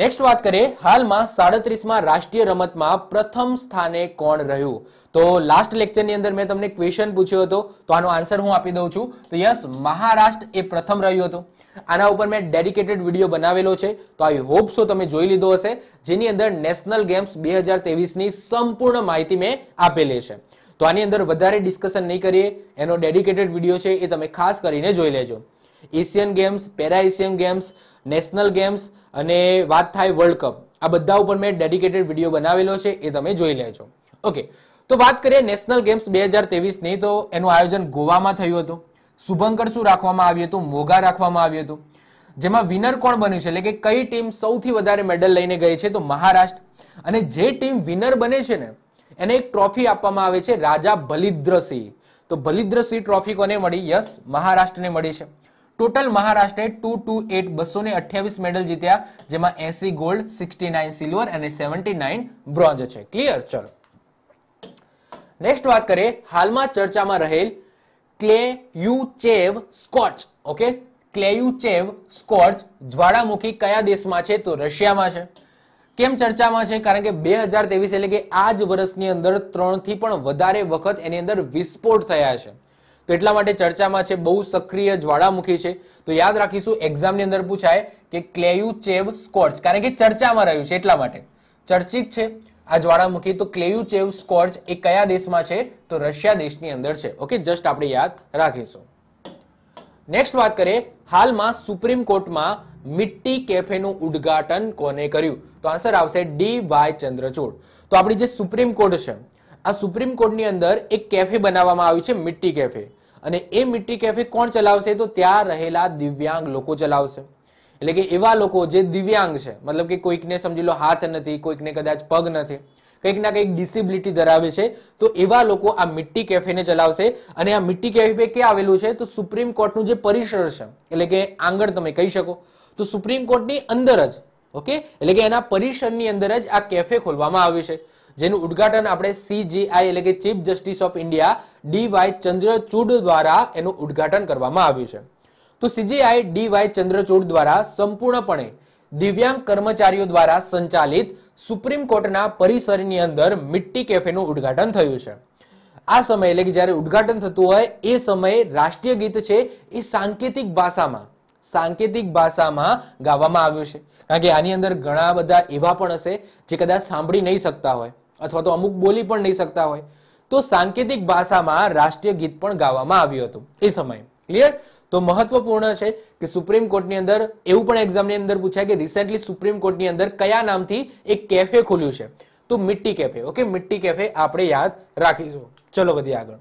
નેક્સ્ટ વાત કરીએ હાલમાં સાડત્રીસમાં રાષ્ટ્રીય રમતમાં પ્રથમ સ્થાને કોણ રહ્યું તો લાસ્ટ લેક્ચરની અંદર મેં તમને ક્વેશ્ચન પૂછ્યો હતો તો આનો આન્સર હું આપી દઉં છું તો યસ મહારાષ્ટ્ર એ પ્રથમ રહ્યું હતું આના ઉપર મેં ડેડિકેટેડ વિડીયો બનાવેલો છે તો આઈ હોપ સો તમે જોઈ લીધો હશે જેની અંદર નેશનલ ગેમ્સ બે હજાર ની સંપૂર્ણ માહિતી મેં આપેલી છે તો આની અંદર વધારે ડિસ્કશન નહીં કરીએ એનો ડેડિકેટેડ વિડીયો છે એ તમે ખાસ કરીને જોઈ લેજો Asian games para Asian games national games અને વાત થાય વર્લ્ડ કપ આ બધા ઉપર મેં ડેડિકેટેડ વિડીયો બનાવેલો છે એ તમે જોઈ લેજો ઓકે તો વાત કરીએ નેશનલ ગેમ્સ બે હજાર તેવીસની તો એનું આયોજન ગોવામાં થયું હતું શુભંકર શું રાખવામાં આવ્યું હતું મોગા રાખવામાં આવ્યું હતું જેમાં વિનર કોણ બન્યું છે એટલે કે કઈ ટીમ સૌથી વધારે મેડલ લઈને ગઈ છે તો મહારાષ્ટ્ર અને જે ટીમ વિનર બને છે ને એને એક ટ્રોફી આપવામાં આવે છે રાજા ભલિદ્રસિંહ તો ભલિદ્રસિંહ ટ્રોફી કોને મળી યસ મહારાષ્ટ્રને મળી છે ટોટલ મહારાષ્ટ્રે ટુ ટુ એટ બસો ને અઠ્યાવીસ મેડલ જીત્યા જેમાં એસી ગોલ્ડ સિક્સટી નાઇન સિલ્વર અને સેવન્ટી નાઇન બ્રોન્ઝ છે ક્લિયર ચલો નેક્સ્ટ વાત કરીએ હાલમાં ચર્ચામાં રહેલ ક્લેયુ ચેવ સ્કોચ ઓકે ક્લેયુ ચેવ સ્કોચ જ્વાળામુખી કયા દેશમાં છે તો રશિયામાં છે કેમ ચર્ચામાં છે કારણ કે બે હજાર ત્રેવીસ એટલે કે આ જ વર્ષની અંદર ત્રણથી પણ વધારે વખત એની અંદર વિસ્ફોટ થયા છે તો એટલા માટે ચર્ચામાં છે બહુ સક્રિય જ્વાળામુખી છે તો યાદ રાખીશું એક્ઝામની અંદર પૂછાય કે ક્લેયુ ચેવ સ્કોર્ચ કારણ કે ચર્ચામાં રહ્યું છે એટલા માટે ચર્ચિત છે આ જ્વાળામુખી તો ક્લેયુ ચેવ સ્કોર્ચ એ કયા દેશમાં છે તો રશિયા દેશની અંદર છે ઓકે જસ્ટ આપણે યાદ રાખીશું નેક્સ્ટ વાત કરીએ હાલમાં સુપ્રીમ કોર્ટમાં મિટ્ટી કેફેનું ઉદ્ઘાટન કોને કર્યું તો આન્સર આવશે ડી વાય ચંદ્રચૂડ તો આપણી જે સુપ્રીમ કોર્ટ છે આ સુપ્રીમ કોર્ટની અંદર એક કેફે બનાવવામાં આવ્યું છે મિટ્ટી કેફે અને એ મિટ્ટી કેફે કોણ ચલાવશે તો ત્યાં રહેલા દિવ્યાંગ લોકો ચલાવશે એટલે કે એવા લોકો જે દિવ્યાંગ છે મતલબ કે કોઈકને સમજી લો હાથ નથી કોઈકને કદાચ પગ નથી કંઈક ના કંઈક ડિસેબિલિટી ધરાવે છે તો એવા લોકો આ મિટ્ટી કેફેને ચલાવશે અને આ મિટ્ટી કેફે ક્યાં આવેલું છે તો સુપ્રીમ કોર્ટનું જે પરિસર છે એટલે કે આંગણ તમે કહી શકો તો સુપ્રીમ કોર્ટની અંદર જ ઓકે એટલે કે એના પરિસરની અંદર જ આ કેફે ખોલવામાં આવ્યું છે જેનું ઉદ્ઘાટન આપણે સીજીઆઈ એટલે કે chief justice of India DY Chandrachud દ્વારા એનું ઉદ્ઘાટન કરવામાં આવ્યું છે તો સીજીઆઈ ડી વાય ચંદ્રચૂડ દ્વારા સંપૂર્ણપણે દિવ્યાંગ કર્મચારીઓ દ્વારા સંચાલિત સુપ્રીમ કોર્ટના પરિસરની અંદર મિટ્ટી કેફેનું ઉદ્ઘાટન થયું છે આ સમય એટલે કે જ્યારે ઉદ્ઘાટન થતું હોય એ સમયે રાષ્ટ્રીય ગીત છે એ સાંકેતિક ભાષામાં સાંકેતિક ભાષામાં ગાવામાં આવ્યું છે કારણ કે આની અંદર ઘણા બધા એવા પણ હશે જે કદાચ સાંભળી નહીં શકતા હોય અથવા તો અમુક બોલી પણ નહીં શકતા હોય તો સાંકેતિક ભાષામાં રાષ્ટ્રીય ગીત પણ ગાવામાં આવ્યું હતું એ સમયે ક્લિયર તો મહત્વપૂર્ણ છે કે સુપ્રીમ કોર્ટની અંદર એવું પણ એક્ઝામની અંદર પૂછાય કે રિસેન્ટલી સુપ્રીમ કોર્ટની અંદર કયા નામથી એક કેફે ખુલ્યું છે તો Mitti cafe okay Mitti cafe આપણે યાદ રાખીશું ચલો બધી આગળ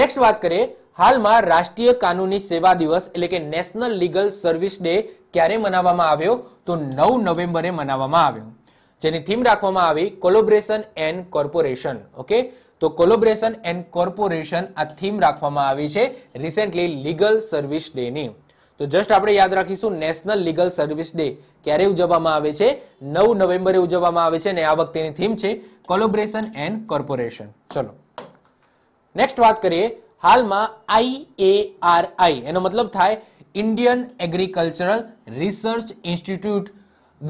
નેક્સ્ટ વાત કરીએ હાલમાં રાષ્ટ્રીય કાનૂની સેવા દિવસ એટલે કે નેશનલ લીગલ સર્વિસ ડે ક્યારે મનાવવામાં આવ્યો તો નવ નવેમ્બરે મનાવવામાં આવ્યો જેની થીમ રાખવામાં આવી કોલોબ્રેશન એન્ડ કોર્પોરેશન ઓકે તો કોલોબ્રેશન એન્ડ કોર્પોરેશન આ થીમ રાખવામાં આવી છે રિસેન્ટલી લીગલ સર્વિસ ડેની તો જસ્ટ આપણે યાદ રાખીશું નેશનલ લીગલ સર્વિસ ડે ક્યારે ઉજવવામાં આવે છે નવ નવેમ્બરે ઉજવવામાં આવે છે અને આ વખતેની થીમ છે કોલોબ્રેશન એન્ડ કોર્પોરેશન ચલો નેક્સ્ટ વાત કરીએ હાલમાં આઈએઆરઆઈ એનો મતલબ થાય ઇન્ડિયન એગ્રીકલ્ચરલ રિસર્ચ ઇન્સ્ટિટ્યૂટ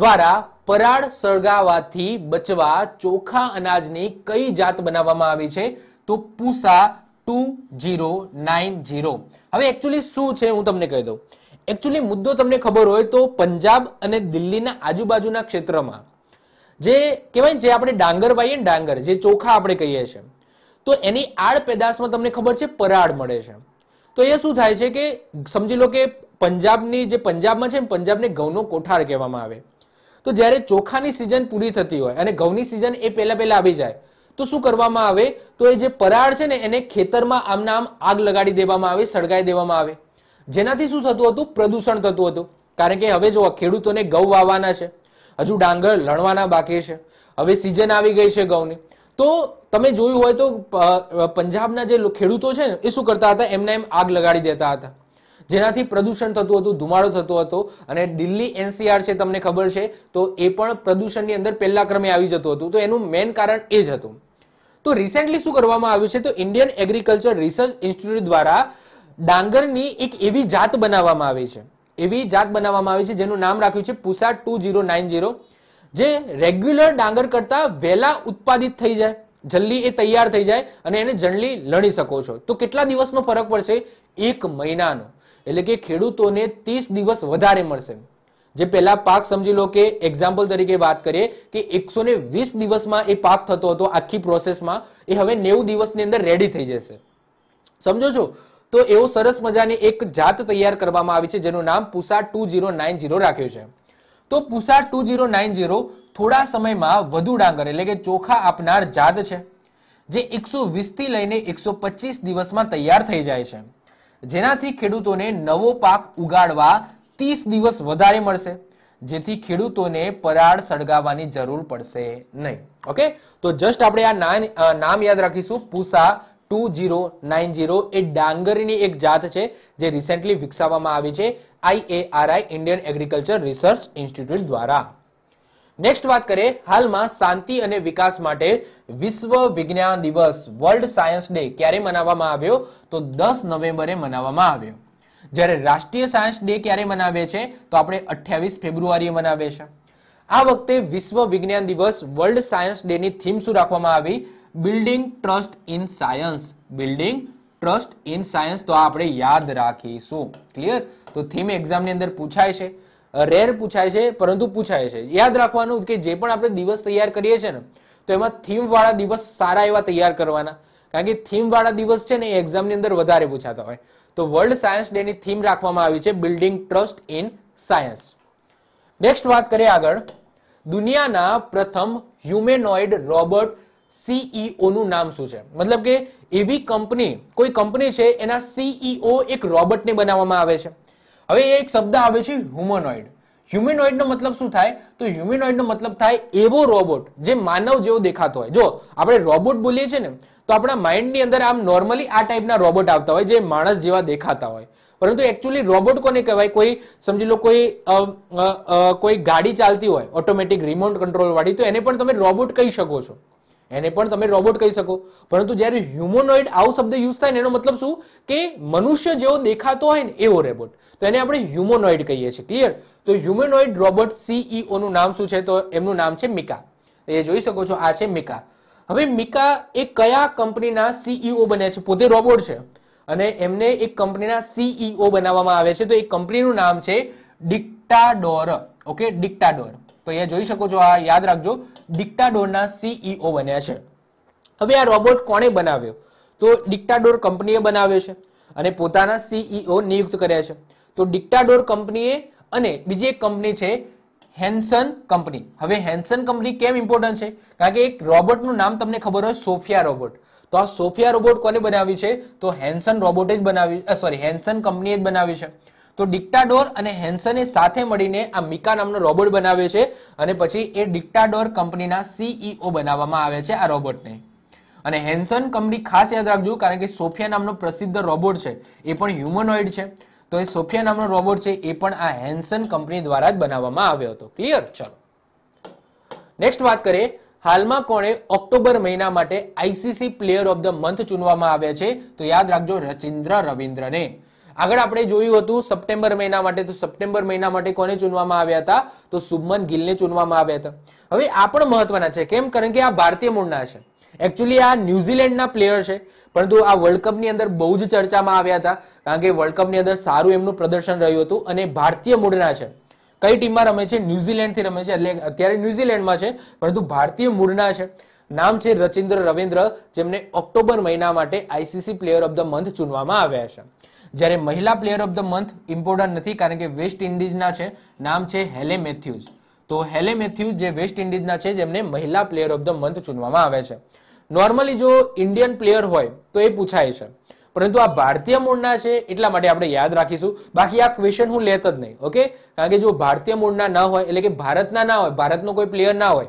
દ્વારા પરાળ સળગાવાથી બચવા ચોખા અનાજની કઈ જાત બનાવવામાં આવી છે તો Pusa two zero nine zero હવે એકચ્યુઅલી શું છે હું તમને કહી દઉં એકચ્યુઅલી મુદ્દો તમને ખબર હોય તો પંજાબ અને દિલ્હીના આજુબાજુના ક્ષેત્રમાં જે કહેવાય જે આપણે ડાંગર ને ડાંગર જે ચોખા આપણે કહીએ છીએ તો એની આડ પેદાશમાં તમને ખબર છે પરાળ મળે છે તો એ શું થાય છે કે સમજી લો કે પંજાબની જે પંજાબમાં છે પંજાબને ઘઉંનો કોઠાર કહેવામાં આવે તો જ્યારે ચોખાની સિઝન પૂરી થતી હોય અને ઘઉંની સિઝન એ પહેલા પહેલા આવી જાય તો શું કરવામાં આવે તો એ જે પરાળ છે ને એને ખેતરમાં આમના આમ આગ લગાડી દેવામાં આવે સળગાવી દેવામાં આવે જેનાથી શું થતું હતું પ્રદૂષણ થતું હતું કારણ કે હવે જો ખેડૂતોને ઘઉં વાવવાના છે હજુ ડાંગર લણવાના બાકી છે હવે સિઝન આવી ગઈ છે ઘઉંની તો તમે જોયું હોય તો પંજાબના જે ખેડૂતો છે ને એ શું કરતા હતા એમના એમ આગ લગાડી દેતા હતા જેનાથી પ્રદૂષણ થતું હતું ધુમાડો થતો હતો અને દિલ્હી એનસીઆર છે તમને ખબર છે તો એ પણ પ્રદૂષણની અંદર પહેલા ક્રમે આવી જતું હતું તો એનું મેઇન કારણ એ જ હતું તો રિસેન્ટલી શું કરવામાં આવ્યું છે તો ઇન્ડિયન એગ્રીકલ્ચર રિસર્ચ ઇન્સ્ટિટ્યૂટ દ્વારા ડાંગરની એક એવી જાત બનાવવામાં આવી છે એવી જાત બનાવવામાં આવી છે જેનું નામ રાખ્યું છે પુસા ટુ ઝીરો નાઇન જે રેગ્યુલર ડાંગર કરતા વહેલા ઉત્પાદિત થઈ જાય જલ્દી એ તૈયાર થઈ જાય અને એને જલ્દી લણી શકો છો તો કેટલા દિવસનો ફરક પડશે એક મહિનાનો એટલે કે ખેડૂતોને ત્રીસ દિવસ વધારે મળશે જે પહેલા પાક સમજી લો કે એક્ઝામ્પલ તરીકે વાત કરીએ કે એકસો દિવસમાં એ પાક થતો હતો આખી પ્રોસેસમાં એ હવે નેવું દિવસની અંદર રેડી થઈ જશે સમજો છો તો એવો સરસ મજાની એક જાત તૈયાર કરવામાં આવી છે જેનું નામ પુસા ટુ રાખ્યું છે તો પુસા ટુ થોડા સમયમાં વધુ ડાંગર એટલે કે ચોખા આપનાર જાત છે જે એકસો થી લઈને એકસો દિવસમાં તૈયાર થઈ જાય છે જેનાથી ખેડૂતોને નવો પાક ઉગાડવા તીસ દિવસ વધારે મળશે જેથી ખેડૂતોને પરાળ સળગાવવાની જરૂર પડશે નહીં ઓકે તો જસ્ટ આપણે આ નામ યાદ રાખીશું Pusa two zero nine zero એ ડાંગરીની એક જાત છે જે રિસેન્ટલી વિકસાવવામાં આવી છે IARI Indian agriculture research institute દ્વારા નેક્સ્ટ વાત કરીએ હાલમાં શાંતિ અને વિકાસ માટે વિશ્વ વિજ્ઞાન દિવસ વર્લ્ડ સાયન્સ ડે ક્યારે મનાવવામાં આવ્યો તો દસ નવેમ્બરે મનાવવામાં આવ્યો જ્યારે રાષ્ટ્રીય સાયન્સ ડે ક્યારે મનાવે છે તો આપણે અઠ્યાવીસ ફેબ્રુઆરીએ મનાવે છે આ વખતે વિશ્વ વિજ્ઞાન દિવસ વર્લ્ડ સાયન્સ ડેની થીમ શું રાખવામાં આવી building trust in science building trust in science તો આપણે યાદ રાખીશું ક્લિયર તો થીમ એક્ઝામની અંદર પૂછાય છે રેર પૂછાય છે પરંતુ પૂછાય છે યાદ રાખવાનું કે જે પણ આપણે દિવસ તૈયાર કરીએ છીએ ને તો એમાં થીમવાળા દિવસ સારા એવા તૈયાર કરવાના કારણ કે થીમવાળા દિવસ છે ને એ એક્ઝામની અંદર વધારે પૂછાતા હોય તો વર્લ્ડ સાયન્સ ડેની થીમ રાખવામાં આવી છે building trust in science next વાત કરીએ આગળ દુનિયાના પ્રથમ હ્યુમેનોઇડ રોબોટ સીઈઓનું નામ શું છે મતલબ કે એવી કંપની કોઈ કંપની છે એના સીઈઓ e એક રોબોટને બનાવવામાં આવે છે હવે એક શબ્દ આવે છે હ્યુમનોઇડ હ્યુમેનોઇડનો મતલબ શું થાય તો હ્યુમેનોઇડનો મતલબ થાય એવો રોબોટ જે માનવ જેવો દેખાતો હોય જો આપણે રોબોટ બોલીએ છીએ ને તો આપણા માઇન્ડની અંદર આમ નોર્મલી આ ટાઈપના રોબોટ આવતા હોય જે માણસ જેવા દેખાતા હોય પરંતુ એકચ્યુઅલી રોબોટ કોને કહેવાય કોઈ સમજી લો કોઈ કોઈ ગાડી ચાલતી હોય ઓટોમેટિક રિમોટ કંટ્રોલ વાળી તો એને પણ તમે રોબોટ કહી શકો છો એને પણ તમે રોબોટ કહી શકો પરંતુ જ્યારે હ્યુમોનોઇડ આવો શબ્દ યુઝ થાય ને એનો મતલબ શું કે મનુષ્ય જેવો દેખાતો હોય ને એવો રોબોટ તો એને આપણે હ્યુમોનોઇડ કહીએ છીએ ક્લિયર તો હ્યુમોનોઇડ રોબોટ સીઈઓ નું નામ શું છે તો એમનું નામ છે મિકા એ જોઈ શકો છો આ છે મિકા હવે મિકા એ કયા કંપનીના સીઈઓ e બન્યા છે પોતે રોબોટ છે અને એમને એક કંપનીના સીઈઓ e બનાવવામાં આવે છે તો એ કંપનીનું નામ છે ડિક્ટાડોર ઓકે ડિક્ટાડોર તો અહીંયા જોઈ શકો છો આ યાદ રાખજો ડિક્ટાડોરના સીઈઓ e બન્યા છે હવે આ રોબોટ કોણે બનાવ્યો તો ડિક્ટાડોર કંપનીએ બનાવ્યો છે અને પોતાના સીઈઓ e નિયુક્ત કર્યા છે તો ડિક્ટાડોર કંપનીએ અને બીજી એક કંપની છે હેન્સન કંપની હવે હેન્સન કંપની કેમ ઇમ્પોર્ટન્ટ છે કારણ કે એક રોબોટનું નામ તમને ખબર હોય સોફિયા રોબોટ તો આ સોફિયા રોબોટ કોને બનાવ્યું છે તો હેન્સન રોબોટ જ બનાવી સોરી હેન્સન કંપનીએ જ બનાવી છે તો ડિક્ટાડોર અને હેન્સને સાથે મળીને આ મિકા નામનો રોબોટ બનાવ્યો છે અને પછી એ ડિક્ટાડોર કંપનીના સીઈઓ e બનાવવામાં આવે છે આ રોબોટને અને હેન્સન કંપની ખાસ યાદ રાખજો કારણ કે સોફિયા નામનો પ્રસિદ્ધ રોબોટ છે એ પણ હ્યુમનોઇડ છે તો એ સોફિયા નામનો રોબોટ છે એ પણ આ હેન્સન કંપની દ્વારા જ બનાવવામાં આવ્યો હતો ક્લિયર ચલો નેક્સ્ટ વાત કરીએ હાલમાં કોણે ઓક્ટોબર મહિના માટે ICC player of the month ચૂનવામાં આવ્યા છે તો યાદ રાખજો રચિન્દ્ર રવિન્દ્રને આગળ આપણે જોયું હતું સપ્ટેમ્બર મહિના માટે તો સપ્ટેમ્બર મહિના માટે કોને ચૂનવામાં આવ્યા હતા તો શુભમન ગિલને ચૂનવામાં આવ્યા હતા હવે આ પણ મહત્વના છે કેમ કારણ કે આ ભારતીય મૂળના છે એકચ્યુઅલી આ ન્યુઝીલેન્ડના પ્લેયર છે પરંતુ આ વર્લ્ડ કપની અંદર બહુ જ ચર્ચામાં આવ્યા હતા કારણ કે વર્લ્ડ કપની અંદર સારું એમનું પ્રદર્શન રહ્યું હતું અને ભારતીય મૂળના છે કઈ ટીમમાં રમે છે ન્યુઝીલેન્ડથી રમે છે એટલે અત્યારે ન્યુઝીલેન્ડમાં છે પરંતુ ભારતીય મૂળના છે નામ છે રચિન્દ્ર રવિન્દ્ર જેમને ઓક્ટોબર મહિના માટે ICC player of the month ચૂનવામાં આવ્યા છે જ્યારે મહિલા player of the month important નથી કારણ કે વેસ્ટ ઇન્ડિઝના છે નામ છે હેલે મેથ્યુઝ તો હેલે મેથ્યુઝ જે વેસ્ટ ઇન્ડિઝના છે જેમને મહિલા પ્લેયર ઓફ ધ મંથ ચૂનવામાં આવે છે નોર્મલી જો ઇન્ડિયન પ્લેયર હોય તો એ પૂછાય છે પરંતુ આ ભારતીય મૂળના છે એટલા માટે આપણે યાદ રાખીશું બાકી આ ક્વેશ્ચન હું લેત જ નહીં ઓકે કારણ કે જો ભારતીય મૂળના ના હોય એટલે કે ભારતના ના હોય ભારતનો કોઈ પ્લેયર ના હોય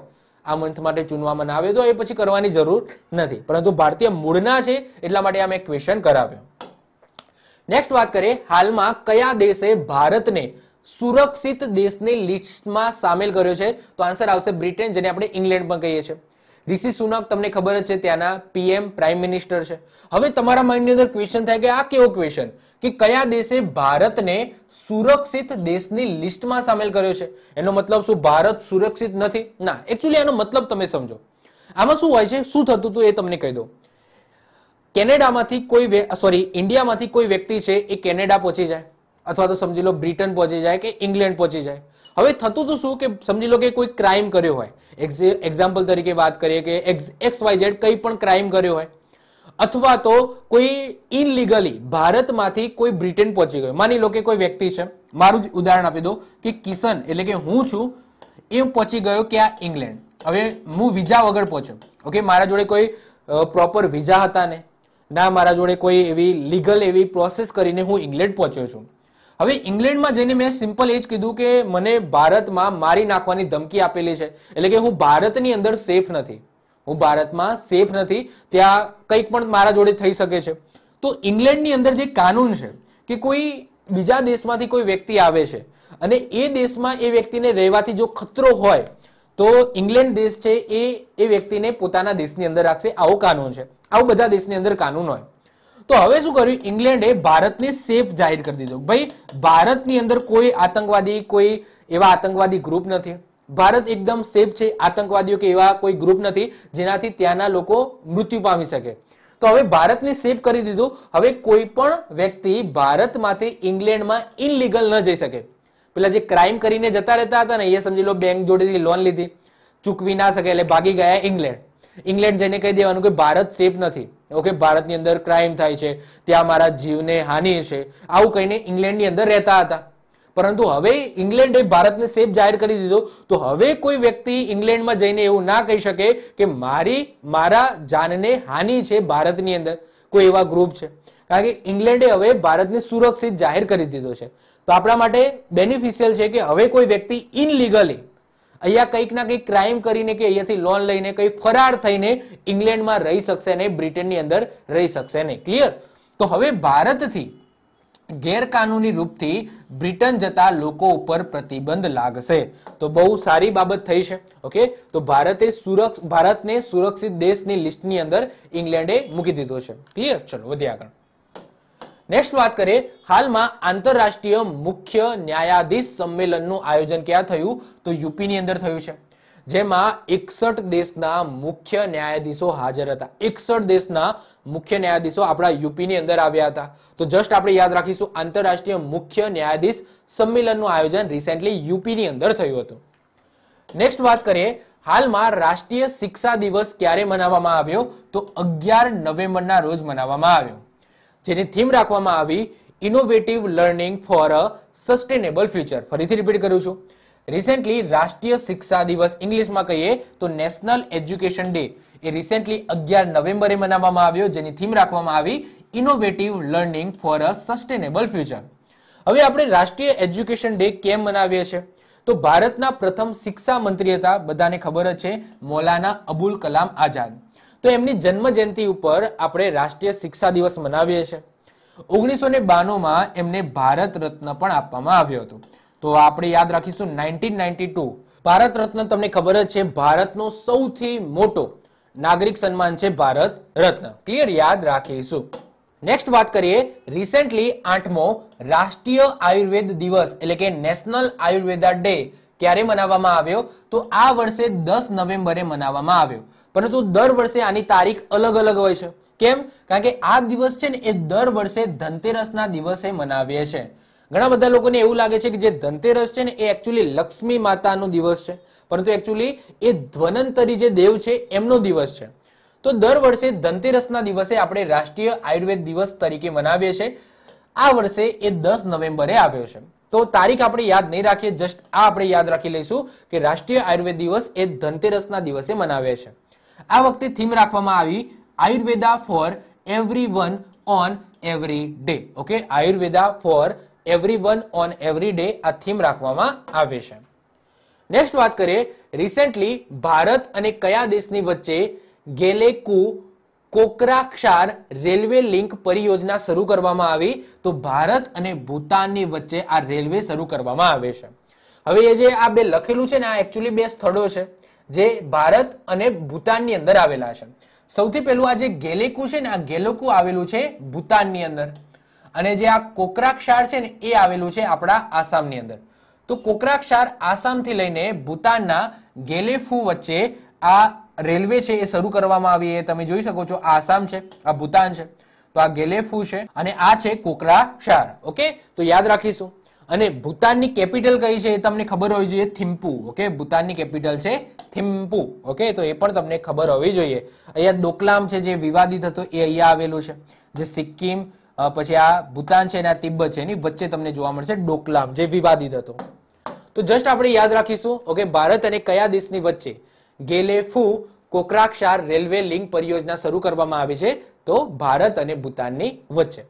આ મંથ માટે ચૂનવામાં ના આવે તો એ પછી કરવાની જરૂર નથી પરંતુ ભારતીય મૂળના છે એટલા માટે આ મેં ક્વેશ્ચન કરાવ્યો નેક્સ્ટ વાત કરીએ હાલમાં કયા દેશે ભારતને સુરક્ષિત દેશની લિસ્ટમાં સામેલ કર્યો છે તો આન્સર આવશે બ્રિટન જેને આપણે ઇંગ્લેન્ડ પણ કહીએ છીએ ઋષિ સુનક તમને ખબર જ છે ત્યાંના પીએમ પ્રાઇમ મિનિસ્ટર છે હવે તમારા માઇન્ડની અંદર ક્વેશ્ચન થાય કે આ કેવો ક્વેશ્ચન કે કયા દેશે ભારતને સુરક્ષિત દેશની લિસ્ટમાં સામેલ કર્યો છે એનો મતલબ શું ભારત સુરક્ષિત નથી ના એકચ્યુઅલી એનો મતલબ તમે સમજો આમાં શું હોય છે શું થતું હતું એ તમને કહી દઉં કેનેડામાંથી કોઈ સોરી ઇન્ડિયામાંથી કોઈ વ્યક્તિ છે એ કેનેડા પહોંચી જાય અથવા તો સમજી લો બ્રિટન પહોંચી જાય કે ઇંગ્લેન્ડ પહોંચી જાય હવે થતું તો શું કે સમજી લો કે કોઈ ક્રાઇમ કર્યો હોય એક્ઝામ્પલ તરીકે વાત કરીએ કે એક્સ વાય ઝેડ કંઈ પણ ક્રાઇમ કર્યો હોય અથવા તો કોઈ ઇનલીગલી ભારતમાંથી કોઈ બ્રિટન પહોંચી ગયો માની લો કે કોઈ વ્યક્તિ છે મારું જ ઉદાહરણ આપી દો કે કિશન એટલે કે હું છું એ પહોંચી ગયો કે આ ઇંગ્લેન્ડ હવે હું વિઝા વગર પહોંચ્યો ઓકે મારા જોડે કોઈ પ્રોપર વિઝા હતા ને ના મારા જોડે કોઈ એવી લીગલ એવી પ્રોસેસ કરીને હું ઇંગ્લેન્ડ પહોંચ્યો છું હવે ઇંગ્લેન્ડમાં જઈને મેં સિમ્પલ એ જ કીધું કે મને ભારતમાં મારી નાખવાની ધમકી આપેલી છે એટલે કે હું ભારતની અંદર સેફ નથી હું ભારતમાં સેફ નથી ત્યાં કંઈક પણ મારા જોડે થઈ શકે છે તો ઇંગ્લેન્ડની અંદર જે કાનૂન છે કે કોઈ બીજા દેશમાંથી કોઈ વ્યક્તિ આવે છે અને એ દેશમાં એ વ્યક્તિને રહેવાથી જો ખતરો હોય તો ઇંગ્લેન્ડ દેશ છે એ એ વ્યક્તિને પોતાના દેશની અંદર રાખશે આવો કાનૂન છે આવું બધા દેશની અંદર કાનૂન હોય તો હવે શું કર્યું ઇંગ્લેન્ડે ભારતને સેફ જાહેર કરી દીધો ભાઈ ભારતની અંદર કોઈ આતંકવાદી કોઈ એવા આતંકવાદી ગ્રુપ નથી ભારત એકદમ સેફ છે આતંકવાદીઓ કે એવા કોઈ ગ્રુપ નથી જેનાથી ત્યાંના લોકો મૃત્યુ પામી શકે તો હવે ભારતને સેફ કરી દીધું હવે કોઈ પણ વ્યક્તિ ભારતમાંથી ઇંગ્લેન્ડમાં ઇનલીગલ ન જઈ શકે પેલા જે ક્રાઇમ કરીને જતા રહેતા હતા ને એ સમજી લો બેંક જોડેથી લોન લીધી ચૂકવી ના શકે એટલે ભાગી ગયા ઇંગ્લેન્ડ ઇંગ્લેન્ડ જઈને કહી દેવાનું કે ભારત સેફ નથી ઓકે ભારતની અંદર ક્રાઇમ થાય છે ત્યાં મારા જીવને હાનિ છે આવું કહીને ઇંગ્લેન્ડની અંદર રહેતા હતા પરંતુ હવે ઇંગ્લેન્ડે ભારતને સેફ જાહેર કરી દીધો તો હવે કોઈ વ્યક્તિ ઇંગ્લેન્ડમાં જઈને એવું ના કહી શકે કે મારી મારા જાનને હાનિ છે ભારતની અંદર કોઈ એવા ગ્રુપ છે કારણ કે ઇંગ્લેન્ડે હવે ભારતને સુરક્ષિત જાહેર કરી દીધો છે તો આપણા માટે બેનિફિશિયલ છે કે હવે કોઈ વ્યક્તિ ઇનલીગલી અહીંયા કંઈક ના કંઈક ક્રાઇમ કરીને કે અહીંયાથી લોન લઈને કંઈ ફરાર થઈને ઇંગ્લેન્ડમાં રહી શકશે નહીં બ્રિટનની અંદર રહી શકશે નહીં ક્લિયર તો હવે ભારતથી ગેરકાનૂની રૂપથી બ્રિટન જતા લોકો ઉપર પ્રતિબંધ લાગશે તો બહુ સારી બાબત થઈ છે ઓકે તો ભારતે સુરક્ષ ભારતને સુરક્ષિત દેશની લિસ્ટની અંદર ઇંગ્લેન્ડે મૂકી દીધો છે ક્લિયર ચલો વધીએ આગળ નેક્સ્ટ વાત કરીએ હાલમાં આંતરરાષ્ટ્રીય મુખ્ય ન્યાયાધીશ સંમેલનનું આયોજન ક્યાં થયું તો યુપીની અંદર થયું છે જેમાં એકસઠ દેશના મુખ્ય ન્યાયાધીશો હાજર હતા એકસઠ દેશના મુખ્ય ન્યાયાધીશો આપણા યુપીની અંદર આવ્યા હતા તો જસ્ટ આપણે યાદ રાખીશું આંતરરાષ્ટ્રીય મુખ્ય ન્યાયાધીશ સંમેલનનું આયોજન રિસેન્ટલી યુપીની અંદર થયું હતું નેક્સ્ટ વાત કરીએ હાલમાં રાષ્ટ્રીય શિક્ષા દિવસ ક્યારે મનાવવામાં આવ્યો તો અગિયાર નવેમ્બરના રોજ મનાવવામાં આવ્યો જેની થીમ રાખવામાં આવી innovative learning for a sustainable future ફરીથી રિપીટ કરું છું રિસેન્ટલી રાષ્ટ્રીય શિક્ષા દિવસ ઇંગ્લિશમાં કહીએ તો નેશનલ એજ્યુકેશન ડે એ રિસેન્ટલી અગિયાર નવેમ્બરે મનાવવામાં આવ્યો જેની થીમ રાખવામાં આવી innovative learning for a sustainable future હવે આપણે રાષ્ટ્રીય એજ્યુકેશન ડે કેમ મનાવીએ છીએ તો ભારતના પ્રથમ શિક્ષા મંત્રી હતા બધાને ખબર જ છે મોલાના અબુલ કલામ આઝાદ તો એમની જન્મ જયંતિ ઉપર આપણે રાષ્ટ્રીય શિક્ષા દિવસ મનાવીએ છીએ ઓગણીસો ને બાણુંમાં એમને ભારત રત્ન પણ આપવામાં આવ્યો હતો તો આપણે યાદ રાખીશું નાઇન્ટીન નાઇન્ટી ટુ ભારત રત્ન તમને ખબર જ છે ભારતનો સૌથી મોટો નાગરિક સન્માન છે ભારત રત્ન ક્લિયર યાદ રાખીશું નેક્સ્ટ વાત કરીએ રિસેન્ટલી આઠમો રાષ્ટ્રીય આયુર્વેદ દિવસ એટલે કે નેશનલ આયુર્વેદા ડે ક્યારે મનાવવામાં આવ્યો તો આ વર્ષે દસ નવેમ્બરે મનાવવામાં આવ્યો પરંતુ દર વર્ષે આની તારીખ અલગ અલગ હોય છે કેમ કારણ કે આ દિવસ છે ને એ દર વર્ષે ધનતેરસના દિવસે મનાવીએ છીએ ઘણા બધા લોકોને એવું લાગે છે કે જે ધનતેરસ છે ને એ એકચ્યુઅલી લક્ષ્મી માતાનો દિવસ છે પરંતુ એકચ્યુઅલી એ ધ્વનંતરી જે દેવ છે એમનો દિવસ છે તો દર વર્ષે ધનતેરસના દિવસે આપણે રાષ્ટ્રીય આયુર્વેદ દિવસ તરીકે મનાવીએ છીએ આ વર્ષે એ દસ નવેમ્બરે આવ્યો છે તો તારીખ આપણે યાદ નહીં રાખીએ જસ્ટ આ આપણે યાદ રાખી લઈશું કે રાષ્ટ્રીય આયુર્વેદ દિવસ એ ધનતેરસના દિવસે મનાવે છે આ વખતે થીમ રાખવામાં આવી Ayurveda for everyone on every day okay Ayurveda for everyone on every day આ થીમ રાખવામાં આવે છે નેક્સ્ટ વાત કરીએ રિસેન્ટલી ભારત અને કયા દેશની વચ્ચે ગેલેકુ કોકરાક્ષાર રેલવે લિંક પરિયોજના શરૂ કરવામાં આવી તો ભારત અને ભૂતાનની વચ્ચે આ રેલવે શરૂ કરવામાં આવે છે હવે એ જે આ બે લખેલું છે ને આ એકચ્યુઅલી બે સ્થળો છે જે ભારત અને ભૂતાનની અંદર આવેલા છે સૌથી પહેલું આ જે ગેલેકુ છે ને આ ગેલેકુ આવેલું છે ભૂતાનની અંદર અને જે આ કોકરાક્ષાર છે ને એ આવેલું છે આપણા આસામની અંદર તો કોકરાક્ષાર આસામથી લઈને ભૂતાનના ગેલેફુ વચ્ચે આ રેલવે છે એ શરૂ કરવામાં આવી એ તમે જોઈ શકો છો આસામ છે આ ભૂતાન છે તો આ ગેલેફુ છે અને આ છે કોકરાક્ષાર ઓકે તો યાદ રાખીશું અને ભૂતાનની કેપિટલ કઈ છે એ તમને ખબર હોવી જોઈએ થિમ્પુ ઓકે ભૂતાનની કેપિટલ છે થિમ્પુ ઓકે તો એ પણ તમને ખબર હોવી જોઈએ અહીંયા ડોકલામ છે જે વિવાદિત હતો એ અહીંયા આવેલું છે જે સિક્કિમ પછી આ ભૂતાન છે અને આ તિબ્બત છે એની વચ્ચે તમને જોવા મળશે ડોકલામ જે વિવાદિત હતો તો જસ્ટ આપણે યાદ રાખીશું ઓકે ભારત અને કયા દેશની વચ્ચે ગેલેફુ કોકરાક્ષાર રેલવે લિંક પરિયોજના શરૂ કરવામાં આવી છે તો ભારત અને ભૂતાનની વચ્ચે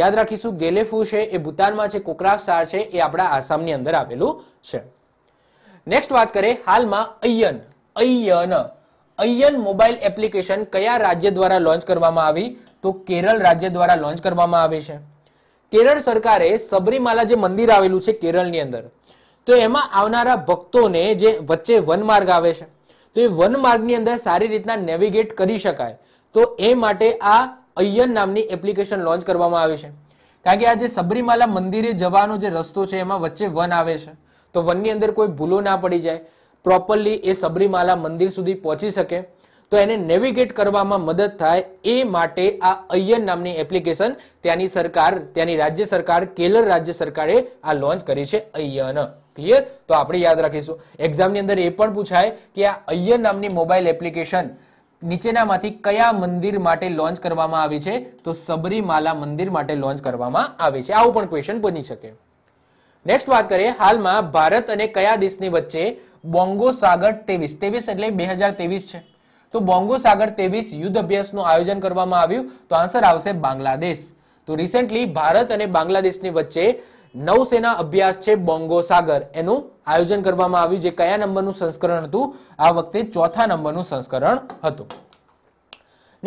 યાદ રાખીશું ગેલેફુ છે એ ભૂતાનમાં છે કોકરાસાર છે એ આપણા આસામની અંદર આવેલું છે નેક્સ્ટ વાત કરીએ હાલમાં અયન અયન અયન મોબાઈલ એપ્લિકેશન કયા રાજ્ય દ્વારા લોન્ચ કરવામાં આવી તો કેરળ રાજ્ય દ્વારા લોન્ચ કરવામાં આવી છે કેરળ સરકારે સબરીમાલા જે મંદિર આવેલું છે કેરળની અંદર તો એમાં આવનારા ભક્તોને જે વચ્ચે વનમાર્ગ આવે છે તો એ વનમાર્ગની અંદર સારી રીતના નેવિગેટ કરી શકાય તો એ માટે આ અય્યન નામની એપ્લિકેશન લોન્ચ કરવામાં આવી છે કારણ કે આ જે સબરીમાલા મંદિરે જવાનો જે રસ્તો છે એમાં વચ્ચે વન આવે છે તો વનની અંદર કોઈ ભૂલો ના પડી જાય પ્રોપરલી એ સબરીમાલા મંદિર સુધી પહોંચી શકે તો એને નેવિગેટ કરવામાં મદદ થાય એ માટે આ અય્યન નામની એપ્લિકેશન ત્યાંની સરકાર ત્યાંની રાજ્ય સરકાર કેરળ રાજ્ય સરકારે આ લોન્ચ કરી છે અય્યન ક્લિયર તો આપણે યાદ રાખીશું એક્ઝામની અંદર એ પણ પૂછાય કે આ અય્યન નામની મોબાઈલ એપ્લિકેશન નીચેનામાંથી કયા મંદિર માટે લોન્ચ કરવામાં આવી છે તો સબરીમાલા મંદિર માટે લોન્ચ કરવામાં આવી છે આવું પણ ક્વેશ્ચન બની શકે નેક્સ્ટ વાત કરીએ હાલમાં ભારત અને કયા દેશની વચ્ચે બોંગો સાગર ત્રેવીસ ત્રેવીસ એટલે બે છે તો બોંગો સાગર ત્રેવીસ યુદ્ધ અભ્યાસનું આયોજન કરવામાં આવ્યું તો આન્સર આવશે બાંગ્લાદેશ તો રિસેન્ટલી ભારત અને બાંગ્લાદેશની વચ્ચે નૌસેના અભ્યાસ છે બોંગો સાગર એનું આયોજન કરવામાં આવ્યું જે કયા નંબરનું સંસ્કરણ હતું આ વખતે ચોથા નંબરનું સંસ્કરણ હતું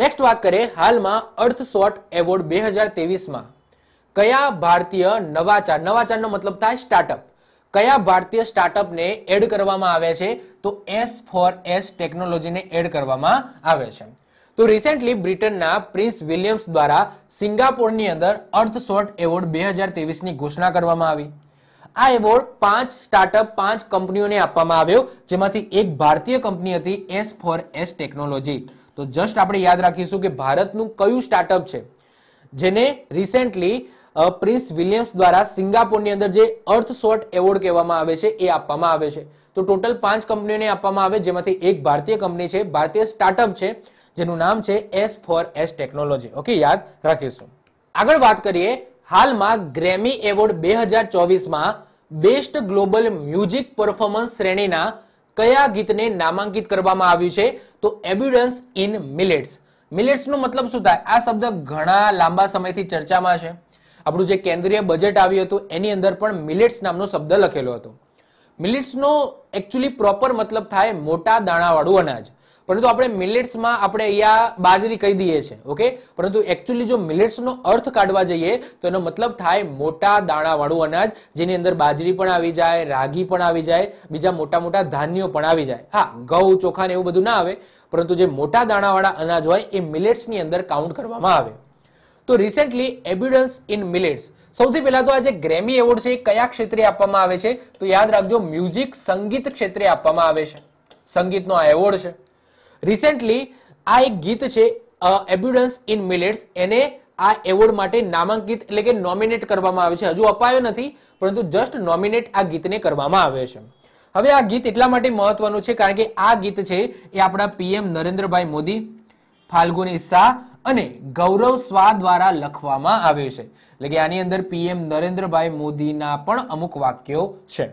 નેક્સ્ટ વાત કરીએ હાલમાં અર્થસોટ એવોર્ડ બે હજાર તેવીસમાં કયા ભારતીય નવાચાર નવાચારનો મતલબ થાય સ્ટાર્ટઅપ કયા ભારતીય સ્ટાર્ટઅપને એડ કરવામાં આવે છે તો એસ ફોર એસ ટેકનોલોજીને એડ કરવામાં આવે છે તો રિસેન્ટલી બ્રિટનના પ્રિન્સ વિલિયમ્સ દ્વારા સિંગાપોરની અંદર અર્થ શોર્ટ એવોર્ડ બે હજાર ની ઘોષણા કરવામાં આવી આ એવોર્ડ પાંચ સ્ટાર્ટઅપ પાંચ કંપનીઓને આપવામાં આવ્યો જેમાંથી એક ભારતીય કંપની હતી એસ ફોર એસ ટેકનોલોજી તો જસ્ટ આપણે યાદ રાખીશું કે ભારતનું કયું સ્ટાર્ટઅપ છે જેને રિસેન્ટલી પ્રિન્સ વિલિયમ્સ દ્વારા સિંગાપોરની અંદર જે અર્થ શોર્ટ એવોર્ડ કહેવામાં આવે છે એ આપવામાં આવે છે તો ટોટલ પાંચ કંપનીઓને આપવામાં આવે જેમાંથી એક ભારતીય કંપની છે ભારતીય સ્ટાર્ટઅપ છે જેનું નામ છે S for S technology okay યાદ રાખીશું આગળ વાત કરીએ હાલમાં ગ્રેમી એવોર્ડ બે હજાર ચોવીસમાં બેસ્ટ ગ્લોબલ મ્યુઝિક પરફોર્મન્સ શ્રેણીના કયા ગીતને નામાંકિત કરવામાં આવ્યું છે તો એબ્યુડન્સ ઇન મિલેટ્સ મિલેટ્સનો મતલબ શું થાય આ શબ્દ ઘણા લાંબા સમયથી ચર્ચામાં છે આપણું જે કેન્દ્રીય બજેટ આવ્યું હતું એની અંદર પણ મિલેટ્સ નામનો શબ્દ લખેલો હતો મિલેટ્સનો એકચ્યુઅલી પ્રોપર મતલબ થાય મોટા દાણાવાળું અનાજ પરંતુ આપણે મિલેટ્સમાં આપણે અહીંયા બાજરી કહી દઈએ છીએ ઓકે પરંતુ એકચ્યુઅલી જો મિલેટ્સનો અર્થ કાઢવા જઈએ તો એનો મતલબ થાય મોટા દાણાવાળું અનાજ જેની અંદર બાજરી પણ આવી જાય રાગી પણ આવી જાય બીજા મોટા મોટા ધાન્યો પણ આવી જાય હા ઘઉં ચોખા ને એવું બધું ના આવે પરંતુ જે મોટા દાણાવાળા અનાજ હોય એ મિલેટ્સની અંદર કાઉન્ટ કરવામાં આવે તો રિસેન્ટલી એબ્યુડન્સ ઇન મિલેટ્સ સૌથી પહેલા તો આ જે ગ્રેમી એવોર્ડ છે એ કયા ક્ષેત્રે આપવામાં આવે છે તો યાદ રાખજો મ્યુઝિક સંગીત ક્ષેત્રે આપવામાં આવે છે સંગીતનો આ એવોર્ડ છે રિસેન્ટલી આ એક ગીત છે એબ્યુડન્સ ઇન મિલેટ્સ એને આ એવોર્ડ માટે નામાંકિત એટલે કે નોમિનેટ કરવામાં આવે છે હજુ અપાયો નથી પરંતુ જસ્ટ નોમિનેટ આ ગીતને કરવામાં આવે છે હવે આ ગીત એટલા માટે મહત્વનું છે કારણ કે આ ગીત છે એ આપણા પીએમ નરેન્દ્રભાઈ મોદી ફાલ્ગુની શાહ અને ગૌરવ સ્વા દ્વારા લખવામાં આવે છે એટલે કે આની અંદર પીએમ નરેન્દ્રભાઈ મોદીના પણ અમુક વાક્યો છે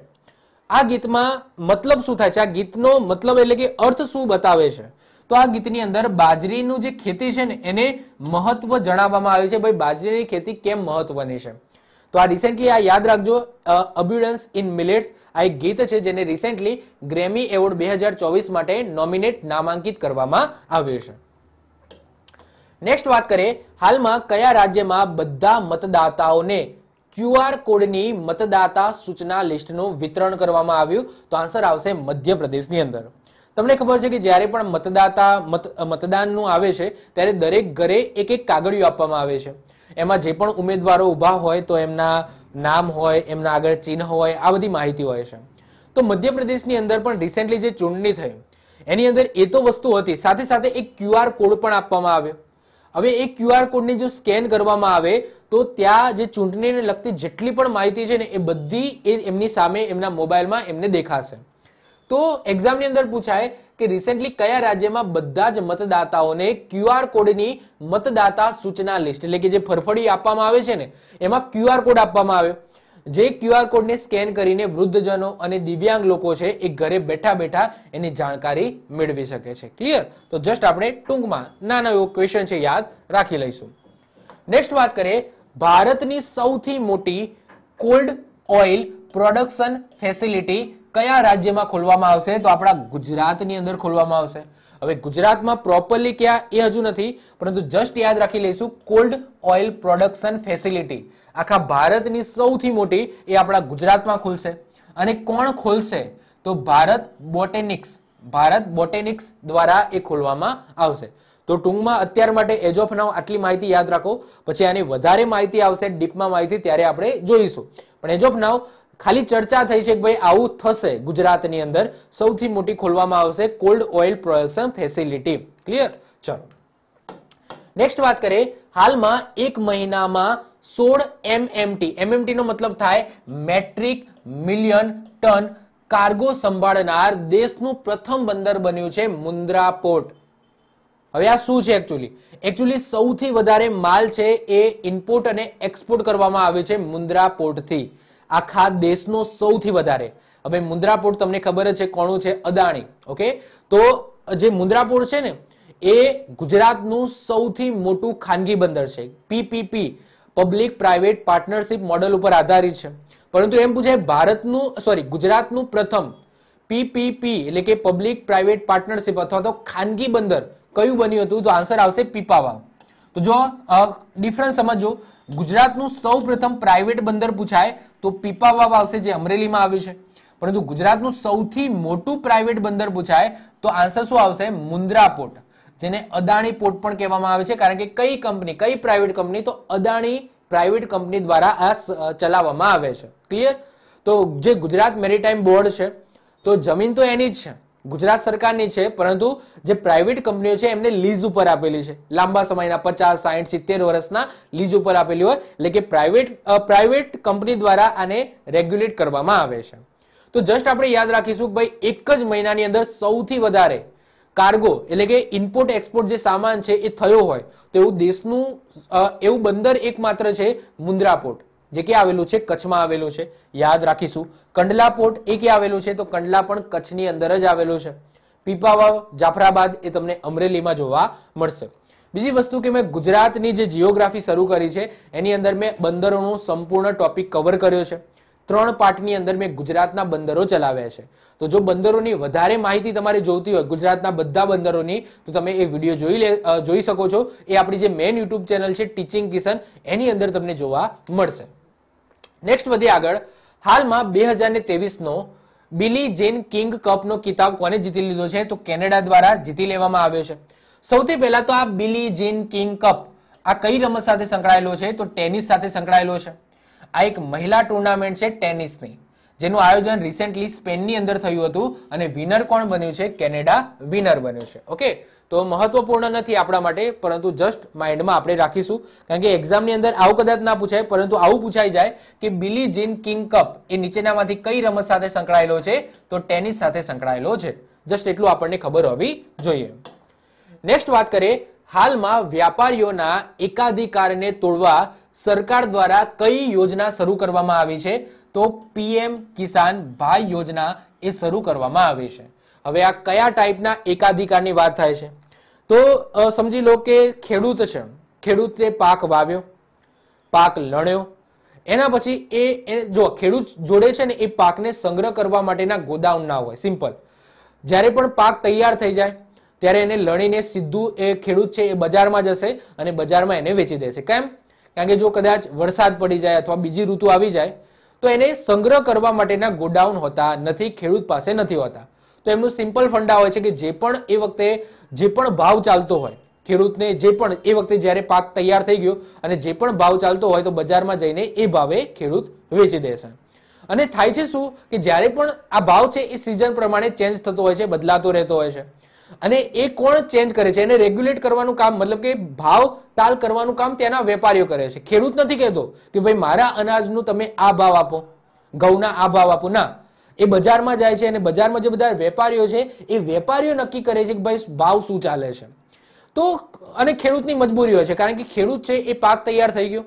આ ગીતમાં મતલબ શું થાય છે આ ગીતનો મતલબ એટલે કે અર્થ શું બતાવે છે તો આ ગીતની અંદર બાજરીનું જે ખેતી છે ને એને મહત્વ જણાવવામાં આવ્યું છે ભાઈ બાજરીની ખેતી કેમ મહત્વની છે તો આ રિસેન્ટલી આ યાદ રાખજો અબ્યુડન્સ ઇન મિલેટ્સ આ એક ગીત છે જેને રિસેન્ટલી ગ્રેમી એવોર્ડ બે હજાર ચોવીસ માટે નોમિનેટ નામાંકિત કરવામાં આવ્યું છે નેક્સ્ટ વાત કરીએ હાલમાં કયા રાજ્યમાં બધા મતદાતાઓને ક્યુઆર કોડની મતદાતા સૂચના લિસ્ટનું વિતરણ કરવામાં આવ્યું તો આન્સર આવશે મધ્યપ્રદેશની અંદર તમને ખબર છે કે જ્યારે પણ મતદાતા મતદાનનું આવે છે ત્યારે દરેક ઘરે એક એક કાગળિયું આપવામાં આવે છે એમાં જે પણ ઉમેદવારો ઊભા હોય તો એમના નામ હોય એમના આગળ ચિહ્ન હોય આ બધી માહિતી હોય છે તો મધ્યપ્રદેશની અંદર પણ રિસેન્ટલી જે ચૂંટણી થઈ એની અંદર એ તો વસ્તુ હતી સાથે સાથે એક ક્યુઆર કોડ પણ આપવામાં આવ્યો હવે એ ક્યુઆર કોડને જો સ્કેન કરવામાં આવે તો ત્યાં જે ચૂંટણીને લગતી જેટલી પણ માહિતી છે ને એ બધી એમની સામે એમના મોબાઈલમાં એમને દેખાશે તો એક્ઝામની અંદર પૂછાય કે રિસેન્ટલી કયા રાજ્યમાં બધા જ મતદાતાઓને ક્યુઆર કોડની મતદાતા સૂચના લિસ્ટ એટલે કે જે ફરફડી આપવામાં આવે છે ને એમાં ક્યુઆર કોડ આપવામાં આવ્યો જે ક્યુઆર કોડને સ્કેન કરીને વૃદ્ધજનો અને દિવ્યાંગ લોકો છે એ ઘરે બેઠા બેઠા એની જાણકારી મેળવી શકે છે ક્લિયર તો જસ્ટ આપણે ટૂંકમાં નાનો એવો ક્વેશ્ચન છે યાદ રાખી લઈશું નેક્સ્ટ વાત કરીએ ભારતની સૌથી મોટી કોલ્ડ ઓઇલ પ્રોડક્શન ફેસિલિટી કયા રાજ્યમાં ખોલવામાં આવશે તો આપણા ગુજરાતની અંદર ખોલવામાં આવશે હવે ગુજરાતમાં પ્રોપરલી ક્યાં એ હજુ નથી પરંતુ જસ્ટ યાદ રાખી લઈશું કોલ્ડ ઓઇલ પ્રોડક્શન ફેસિલિટી આખા ભારતની સૌથી મોટી એ આપણા ગુજરાતમાં ખુલશે અને કોણ ખોલશે તો ભારત બોટેનિક્સ ભારત બોટેનિક્સ દ્વારા એ ખોલવામાં આવશે તો ટૂંકમાં અત્યાર માટે એજ ઓફ નાવ આટલી માહિતી યાદ રાખો પછી આની વધારે માહિતી આવશે ડીપમાં માહિતી ત્યારે આપણે જોઈશું પણ એજ ઓફ નાવ ખાલી ચર્ચા થઈ છે કે ભાઈ આવું થશે ગુજરાતની અંદર સૌથી મોટી ખોલવામાં આવશે cold oil production facility clear ચલો નેક્સ્ટ વાત કરીએ હાલમાં એક મહિનામાં સોળ એમએમટી એમએમટી નો મતલબ થાય મેટ્રિક મિલિયન ટન કાર્ગો સંભાળનાર દેશનું પ્રથમ બંદર બન્યું છે મુન્દ્રા પોર્ટ હવે આ શું છે એકચ્યુઅલી એકચ્યુઅલી સૌથી વધારે માલ છે એ ઇમ્પોર્ટ અને એક્સપોર્ટ કરવામાં આવે છે મુન્દ્રા પોર્ટથી આખા દેશનો સૌથી વધારે હવે મુન્દ્રાપુર તમને ખબર જ છે કોણું છે અદાણી ઓકે તો જે મુન્દ્રાપુર છે ને એ ગુજરાતનું સૌથી મોટું ખાનગી બંદર છે PPP public private partnership model ઉપર આધારિત છે પરંતુ એમ પૂછાય ભારતનું સોરી ગુજરાતનું પ્રથમ પીપીપી એટલે કે પબ્લિક પ્રાઇવેટ પાર્ટનરશીપ અથવા તો ખાનગી બંદર કયું બન્યું હતું તો આન્સર આવશે પીપાવા તો જો ડિફરન્સ સમજો ગુજરાતનું સૌ પ્રાઇવેટ બંદર પૂછાય તો પીપાવાવ આવશે જે અમરેલીમાં આવ્યું છે પરંતુ ગુજરાતનું સૌથી મોટું પ્રાઇવેટ બંદર પૂછાય તો આન્સર શું આવશે મુંદ્રા પોર્ટ જેને અદાણી પોર્ટ પણ કહેવામાં આવે છે કારણ કે કઈ કંપની કઈ પ્રાઇવેટ કંપની તો અદાણી પ્રાઇવેટ કંપની દ્વારા આ ચલાવવામાં આવે છે ક્લિયર તો જે ગુજરાત મેરીટાઈમ બોર્ડ છે તો જમીન તો એની જ છે ગુજરાત સરકારની છે પરંતુ જે પ્રાઇવેટ કંપનીઓ છે એમને લીઝ ઉપર આપેલી છે લાંબા સમયના પચાસ સાહીઠ સિત્તેર વર્ષના લીઝ ઉપર આપેલી હોય એટલે કે પ્રાઇવેટ પ્રાઇવેટ કંપની દ્વારા આને રેગ્યુલેટ કરવામાં આવે છે તો જસ્ટ આપણે યાદ રાખીશું ભાઈ એક જ મહિનાની અંદર સૌથી વધારે કાર્ગો એટલે કે ઇમ્પોર્ટ એક્સપોર્ટ જે સામાન છે એ થયો હોય તો એવું દેશનું એવું બંદર એકમાત્ર છે મુન્દ્રા પોર્ટ જે કે આવેલું છે કચ્છમાં આવેલું છે યાદ રાખીશું કંડલા પોર્ટ એ કે આવેલું છે તો કંડલા પણ કચ્છની અંદર જ આવેલું છે પીપાવાવ જાફરાબાદ એ તમને અમરેલીમાં જોવા મળશે બીજી વસ્તુ કે મેં ગુજરાતની જે જીઓગ્રાફી શરૂ કરી છે એની અંદર મેં બંદરોનો સંપૂર્ણ ટોપિક કવર કર્યો છે ત્રણ પાર્ટની અંદર મેં ગુજરાતના બંદરો ચલાવ્યા છે તો જો બંદરોની વધારે માહિતી તમારે જોઈતી હોય ગુજરાતના બધા બંદરોની તો તમે એ વિડીયો જોઈ લે જોઈ શકો છો એ આપણી જે મેન યુટ્યુબ ચેનલ છે ટીચિંગ કિશન એની અંદર તમને જોવા મળશે નેક્સ્ટ વધીએ આગળ હાલમાં બે હજાર ને તેવીસનો બિલી જેન કિંગ કપનો કિતાબ કોને જીતી લીધો છે તો કેનેડા દ્વારા જીતી લેવામાં આવ્યો છે સૌથી પહેલા તો આ બિલી જેન કિંગ કપ આ કઈ રમત સાથે સંકળાયેલો છે તો ટેનિસ સાથે સંકળાયેલો છે આ એક મહિલા ટુર્નામેન્ટ છે ટેનિસની જેનું આયોજન રિસેન્ટલી સ્પેનની અંદર થયું હતું અને વિનર કોણ બન્યું છે કેનેડા વિનર બન્યું છે ઓકે તો મહત્વપૂર્ણ નથી આપણા માટે પરંતુ જસ્ટ માઇન્ડમાં આપણે રાખીશું કારણ કે એક્ઝામની અંદર આવું કદાચ ના પૂછાય પરંતુ આવું પૂછાઈ જાય કે બિલી જીન કિંગ કપ એ નીચેનામાંથી કઈ રમત સાથે સંકળાયેલો છે તો ટેનિસ સાથે સંકળાયેલો છે જસ્ટ એટલું આપણને ખબર હોવી જોઈએ નેક્સ્ટ વાત કરીએ હાલમાં વ્યાપારીઓના એકાધિકારને તોડવા સરકાર દ્વારા કઈ યોજના શરૂ કરવામાં આવી છે તો પીએમ કિસાન ભાઈ યોજના એ શરૂ કરવામાં આવી છે હવે આ કયા ટાઈપના એકાધિકારની વાત થાય છે તો સમજી લો કે ખેડૂત છે ખેડૂતે પાક વાવ્યો પાક લણ્યો એના પછી એ જો ખેડૂત જોડે છે ને એ પાકને સંગ્રહ કરવા માટેના ગોદાઉન ના હોય સિમ્પલ જ્યારે પણ પાક તૈયાર થઈ જાય ત્યારે એને લણીને સીધું એ ખેડૂત છે એ બજારમાં જશે અને બજારમાં એને વેચી દેશે કેમ કારણ કે જો કદાચ વરસાદ પડી જાય અથવા બીજી ઋતુ આવી જાય તો એને સંગ્રહ કરવા માટેના ગોડાઉન હોતા નથી ખેડૂત પાસે નથી હોતા તો એમનું સિમ્પલ ફંડા હોય છે કે જે પણ એ વખતે જે પણ ભાવ ચાલતો હોય ખેડૂતને જે પણ એ વખતે જ્યારે પાક તૈયાર થઈ ગયો અને જે પણ ભાવ ચાલતો હોય તો બજારમાં જઈને એ ભાવે ખેડૂત વેચી દેશે અને થાય છે શું કે જ્યારે પણ આ ભાવ છે એ સિઝન પ્રમાણે ચેન્જ થતો હોય છે બદલાતો રહેતો હોય છે અને એ કોણ ચેન્જ કરે છે એને રેગ્યુલેટ કરવાનું કામ મતલબ કે ભાવ તાલ કરવાનું કામ ત્યાંના વેપારીઓ કરે છે ખેડૂત નથી કહેતો કે ભાઈ મારા અનાજનું તમે આ ભાવ આપો ઘઉંના આ ભાવ આપો ના એ બજારમાં જાય છે અને બજારમાં જે બધા વેપારીઓ છે એ વેપારીઓ નક્કી કરે છે કે ભાઈ ભાવ શું ચાલે છે તો અને ખેડૂતની મજબૂરી હોય છે કારણ કે ખેડૂત છે એ પાક તૈયાર થઈ ગયો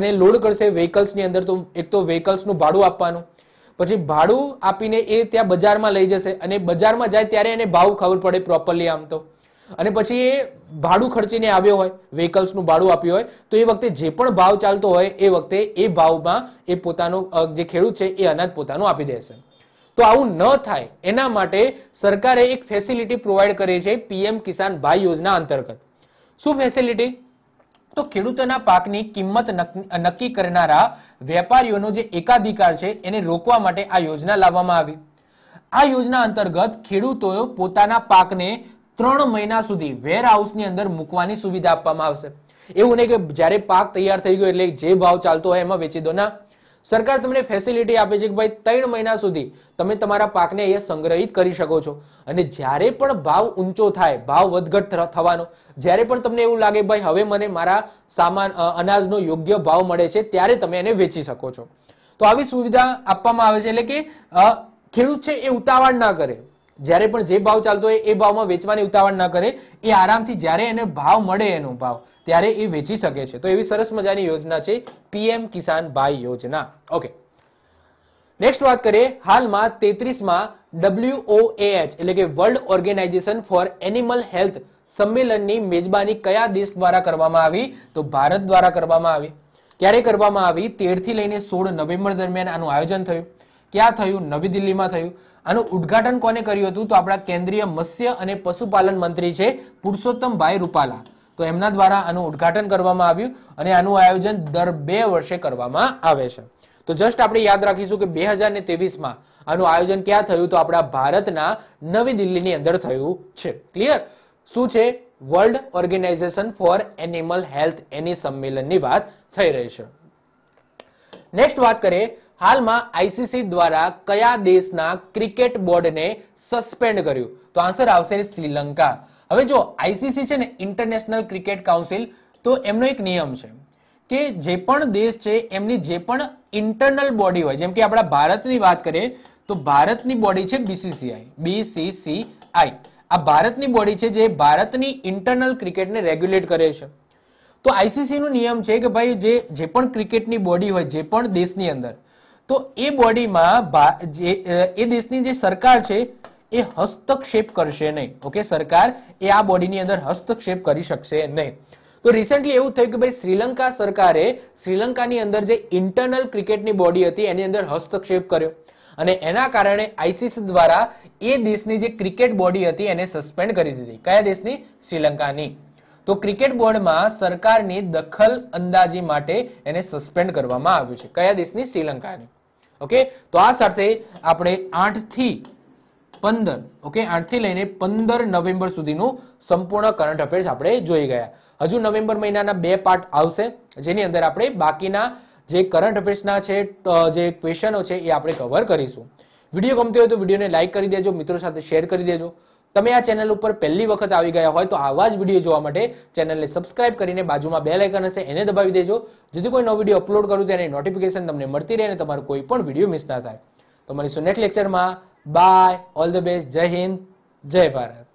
એને લોડ કરશે વ્હીકલ્સની અંદર તો એક તો વ્હીકલ્સનું ભાડું આપવાનું પછી ભાડું આપીને એ ત્યાં બજારમાં લઈ જશે અને બજારમાં જાય ત્યારે એને ભાવ ખબર પડે પ્રોપરલી આમ તો અને પછી એ ભાડું ખર્ચીને આવ્યો હોય વ્હીકલ્સનું ભાડું આપ્યું હોય તો એ વખતે જે પણ ભાવ ચાલતો હોય એ વખતે એ ભાવમાં એ પોતાનું જે ખેડૂત છે એ અનાજ પોતાનું આપી દેશે તો આવું ન થાય એના માટે સરકારે એક ફેસિલિટી પ્રોવાઈડ કરી છે પીએમ કિસાન ભાઈ યોજના અંતર્ગત શું ફેસિલિટી તો ખેડૂતોના પાકની કિંમત નક્કી કરનારા વેપારીઓનો જે એકાધિકાર છે એને રોકવા માટે આ યોજના લાવવામાં આવી આ યોજના અંતર્ગત ખેડૂતો પોતાના પાકને ત્રણ મહિના સુધી વેરહાઉસની અંદર મૂકવાની સુવિધા આપવામાં આવશે એવું નહીં કે જ્યારે પાક તૈયાર થઈ ગયો એટલે જે ભાવ ચાલતો હોય એમાં વેચી દો ના સરકાર તમને ફેસિલિટી આપે છે કે ભાઈ ત્રણ મહિના સુધી તમે તમારા પાકને અહીંયા સંગ્રહિત કરી શકો છો અને જ્યારે પણ ભાવ ઊંચો થાય ભાવ વધઘટ થવાનો જ્યારે પણ તમને એવું લાગે ભાઈ હવે મને મારા સામાન અનાજનો યોગ્ય ભાવ મળે છે ત્યારે તમે એને વેચી શકો છો તો આવી સુવિધા આપવામાં આવે છે એટલે કે ખેડૂત છે એ ઉતાવળ ના કરે જ્યારે પણ જે ભાવ ચાલતો હોય એ ભાવમાં વેચવાની ઉતાવળ ના કરે એ આરામથી જ્યારે એને ભાવ મળે એનો ભાવ ત્યારે એ વેચી શકે છે તો એવી સરસ મજાની યોજના છે પીએમ કિસાન ભાઈ યોજના ઓકે નેક્સ્ટ વાત કરીએ હાલમાં તેત્રીસમાં ડબલ્યુઓએએચ એટલે કે world organisation for animal health સંમેલનની મેજબાની કયા દેશ દ્વારા કરવામાં આવી તો ભારત દ્વારા કરવામાં આવી ક્યારે કરવામાં આવી તેરથી લઈને સોળ નવેમ્બર દરમિયાન આનું આયોજન થયું ક્યાં થયું નવી દિલ્હીમાં થયું આનું ઉદ્ઘાટન કોને કર્યું હતું તો આપણા કેન્દ્રીય મત્સ્ય અને પશુપાલન મંત્રી છે પુરુષોત્તમભાઈ રૂપાલા તો એમના દ્વારા આનું ઉદ્ઘાટન કરવામાં આવ્યું અને આનું આયોજન દર બે વર્ષે કરવામાં આવે છે તો જસ્ટ આપણે યાદ રાખીશું કે બે હજાર ને તેવીસમાં આનું આયોજન ક્યાં થયું તો આપણા ભારતના નવી દિલ્હીની અંદર થયું છે ક્લિયર શું છે world organisation for animal health એની સંમેલનની વાત થઈ રહી છે નેક્સ્ટ વાત કરીએ હાલમાં આઈસીસી દ્વારા કયા દેશના ક્રિકેટ બોર્ડને સસ્પેન્ડ કર્યું તો આન્સર આવશે શ્રીલંકા હવે જો આઈસીસી છે ને ઇન્ટરનેશનલ ક્રિકેટ કાઉન્સિલ તો એમનો એક નિયમ છે કે જે પણ દેશ છે એમની જે પણ ઇન્ટરનલ બોડી હોય જેમ કે આપણા ભારતની વાત કરીએ તો ભારતની બોડી છે બીસીસીઆઈ બીસીસીઆઈ આ ભારતની બોડી છે જે ભારતની ઇન્ટરનલ ક્રિકેટને રેગ્યુલેટ કરે છે તો આઈસીસીનો નિયમ છે કે ભાઈ જે જે પણ ક્રિકેટની બોડી હોય જે પણ દેશની અંદર તો એ બોડીમાં એ દેશની જે સરકાર છે એ હસ્તક્ષેપ કરશે નહીં ઓકે સરકાર એ આ બોડીની અંદર હસ્તક્ષેપ કરી શકશે નહીં તો રિસેન્ટલી એવું થયું કે ભાઈ શ્રીલંકા સરકારે શ્રીલંકાની અંદર જે ઇન્ટરનલ ક્રિકેટની બોડી હતી એની અંદર હસ્તક્ષેપ કર્યો અને એના કારણે આઈસીસ દ્વારા એ દેશની જે ક્રિકેટ બોડી હતી એને સસ્પેન્ડ કરી દીધી કયા દેશની શ્રીલંકાની તો ક્રિકેટ બોર્ડમાં સરકારની દખલ અંદાજી માટે એને સસ્પેન્ડ કરવામાં આવ્યું છે કયા દેશની શ્રીલંકાની ઓકે તો આ સાથે આપણે આઠથી પંદર ઓકે આઠથી લઈને પંદર નવેમ્બર સુધીનું સંપૂર્ણ કરંટ અફેર્સ આપણે જોઈ ગયા હજુ નવેમ્બર મહિનાના બે પાર્ટ આવશે જેની અંદર આપણે બાકીના જે કરંટ અફેર્સના છે જે ક્વેશ્ચનો છે એ આપણે કવર કરીશું વિડીયો ગમતી હોય તો વિડીયોને લાઇક કરી દેજો મિત્રો સાથે શેર કરી દેજો તમે આ ચેનલ ઉપર પહેલી વખત આવી ગયા હોય તો આવા જ વિડીયો જોવા માટે ચેનલને સબસ્ક્રાઇબ કરીને બાજુમાં બે લાઇકન હશે એને દબાવી દેજો જેથી કોઈ નવો વિડીયો અપલોડ કરું તેની નોટિફિકેશન તમને મળતી રહે અને તમારો કોઈ પણ વિડીયો મિસ ના થાય તો મળીશું નેક્સ્ટ લેક્ચરમાં બાય ઓલ ધ બેસ્ટ જય હિન્દ જય ભારત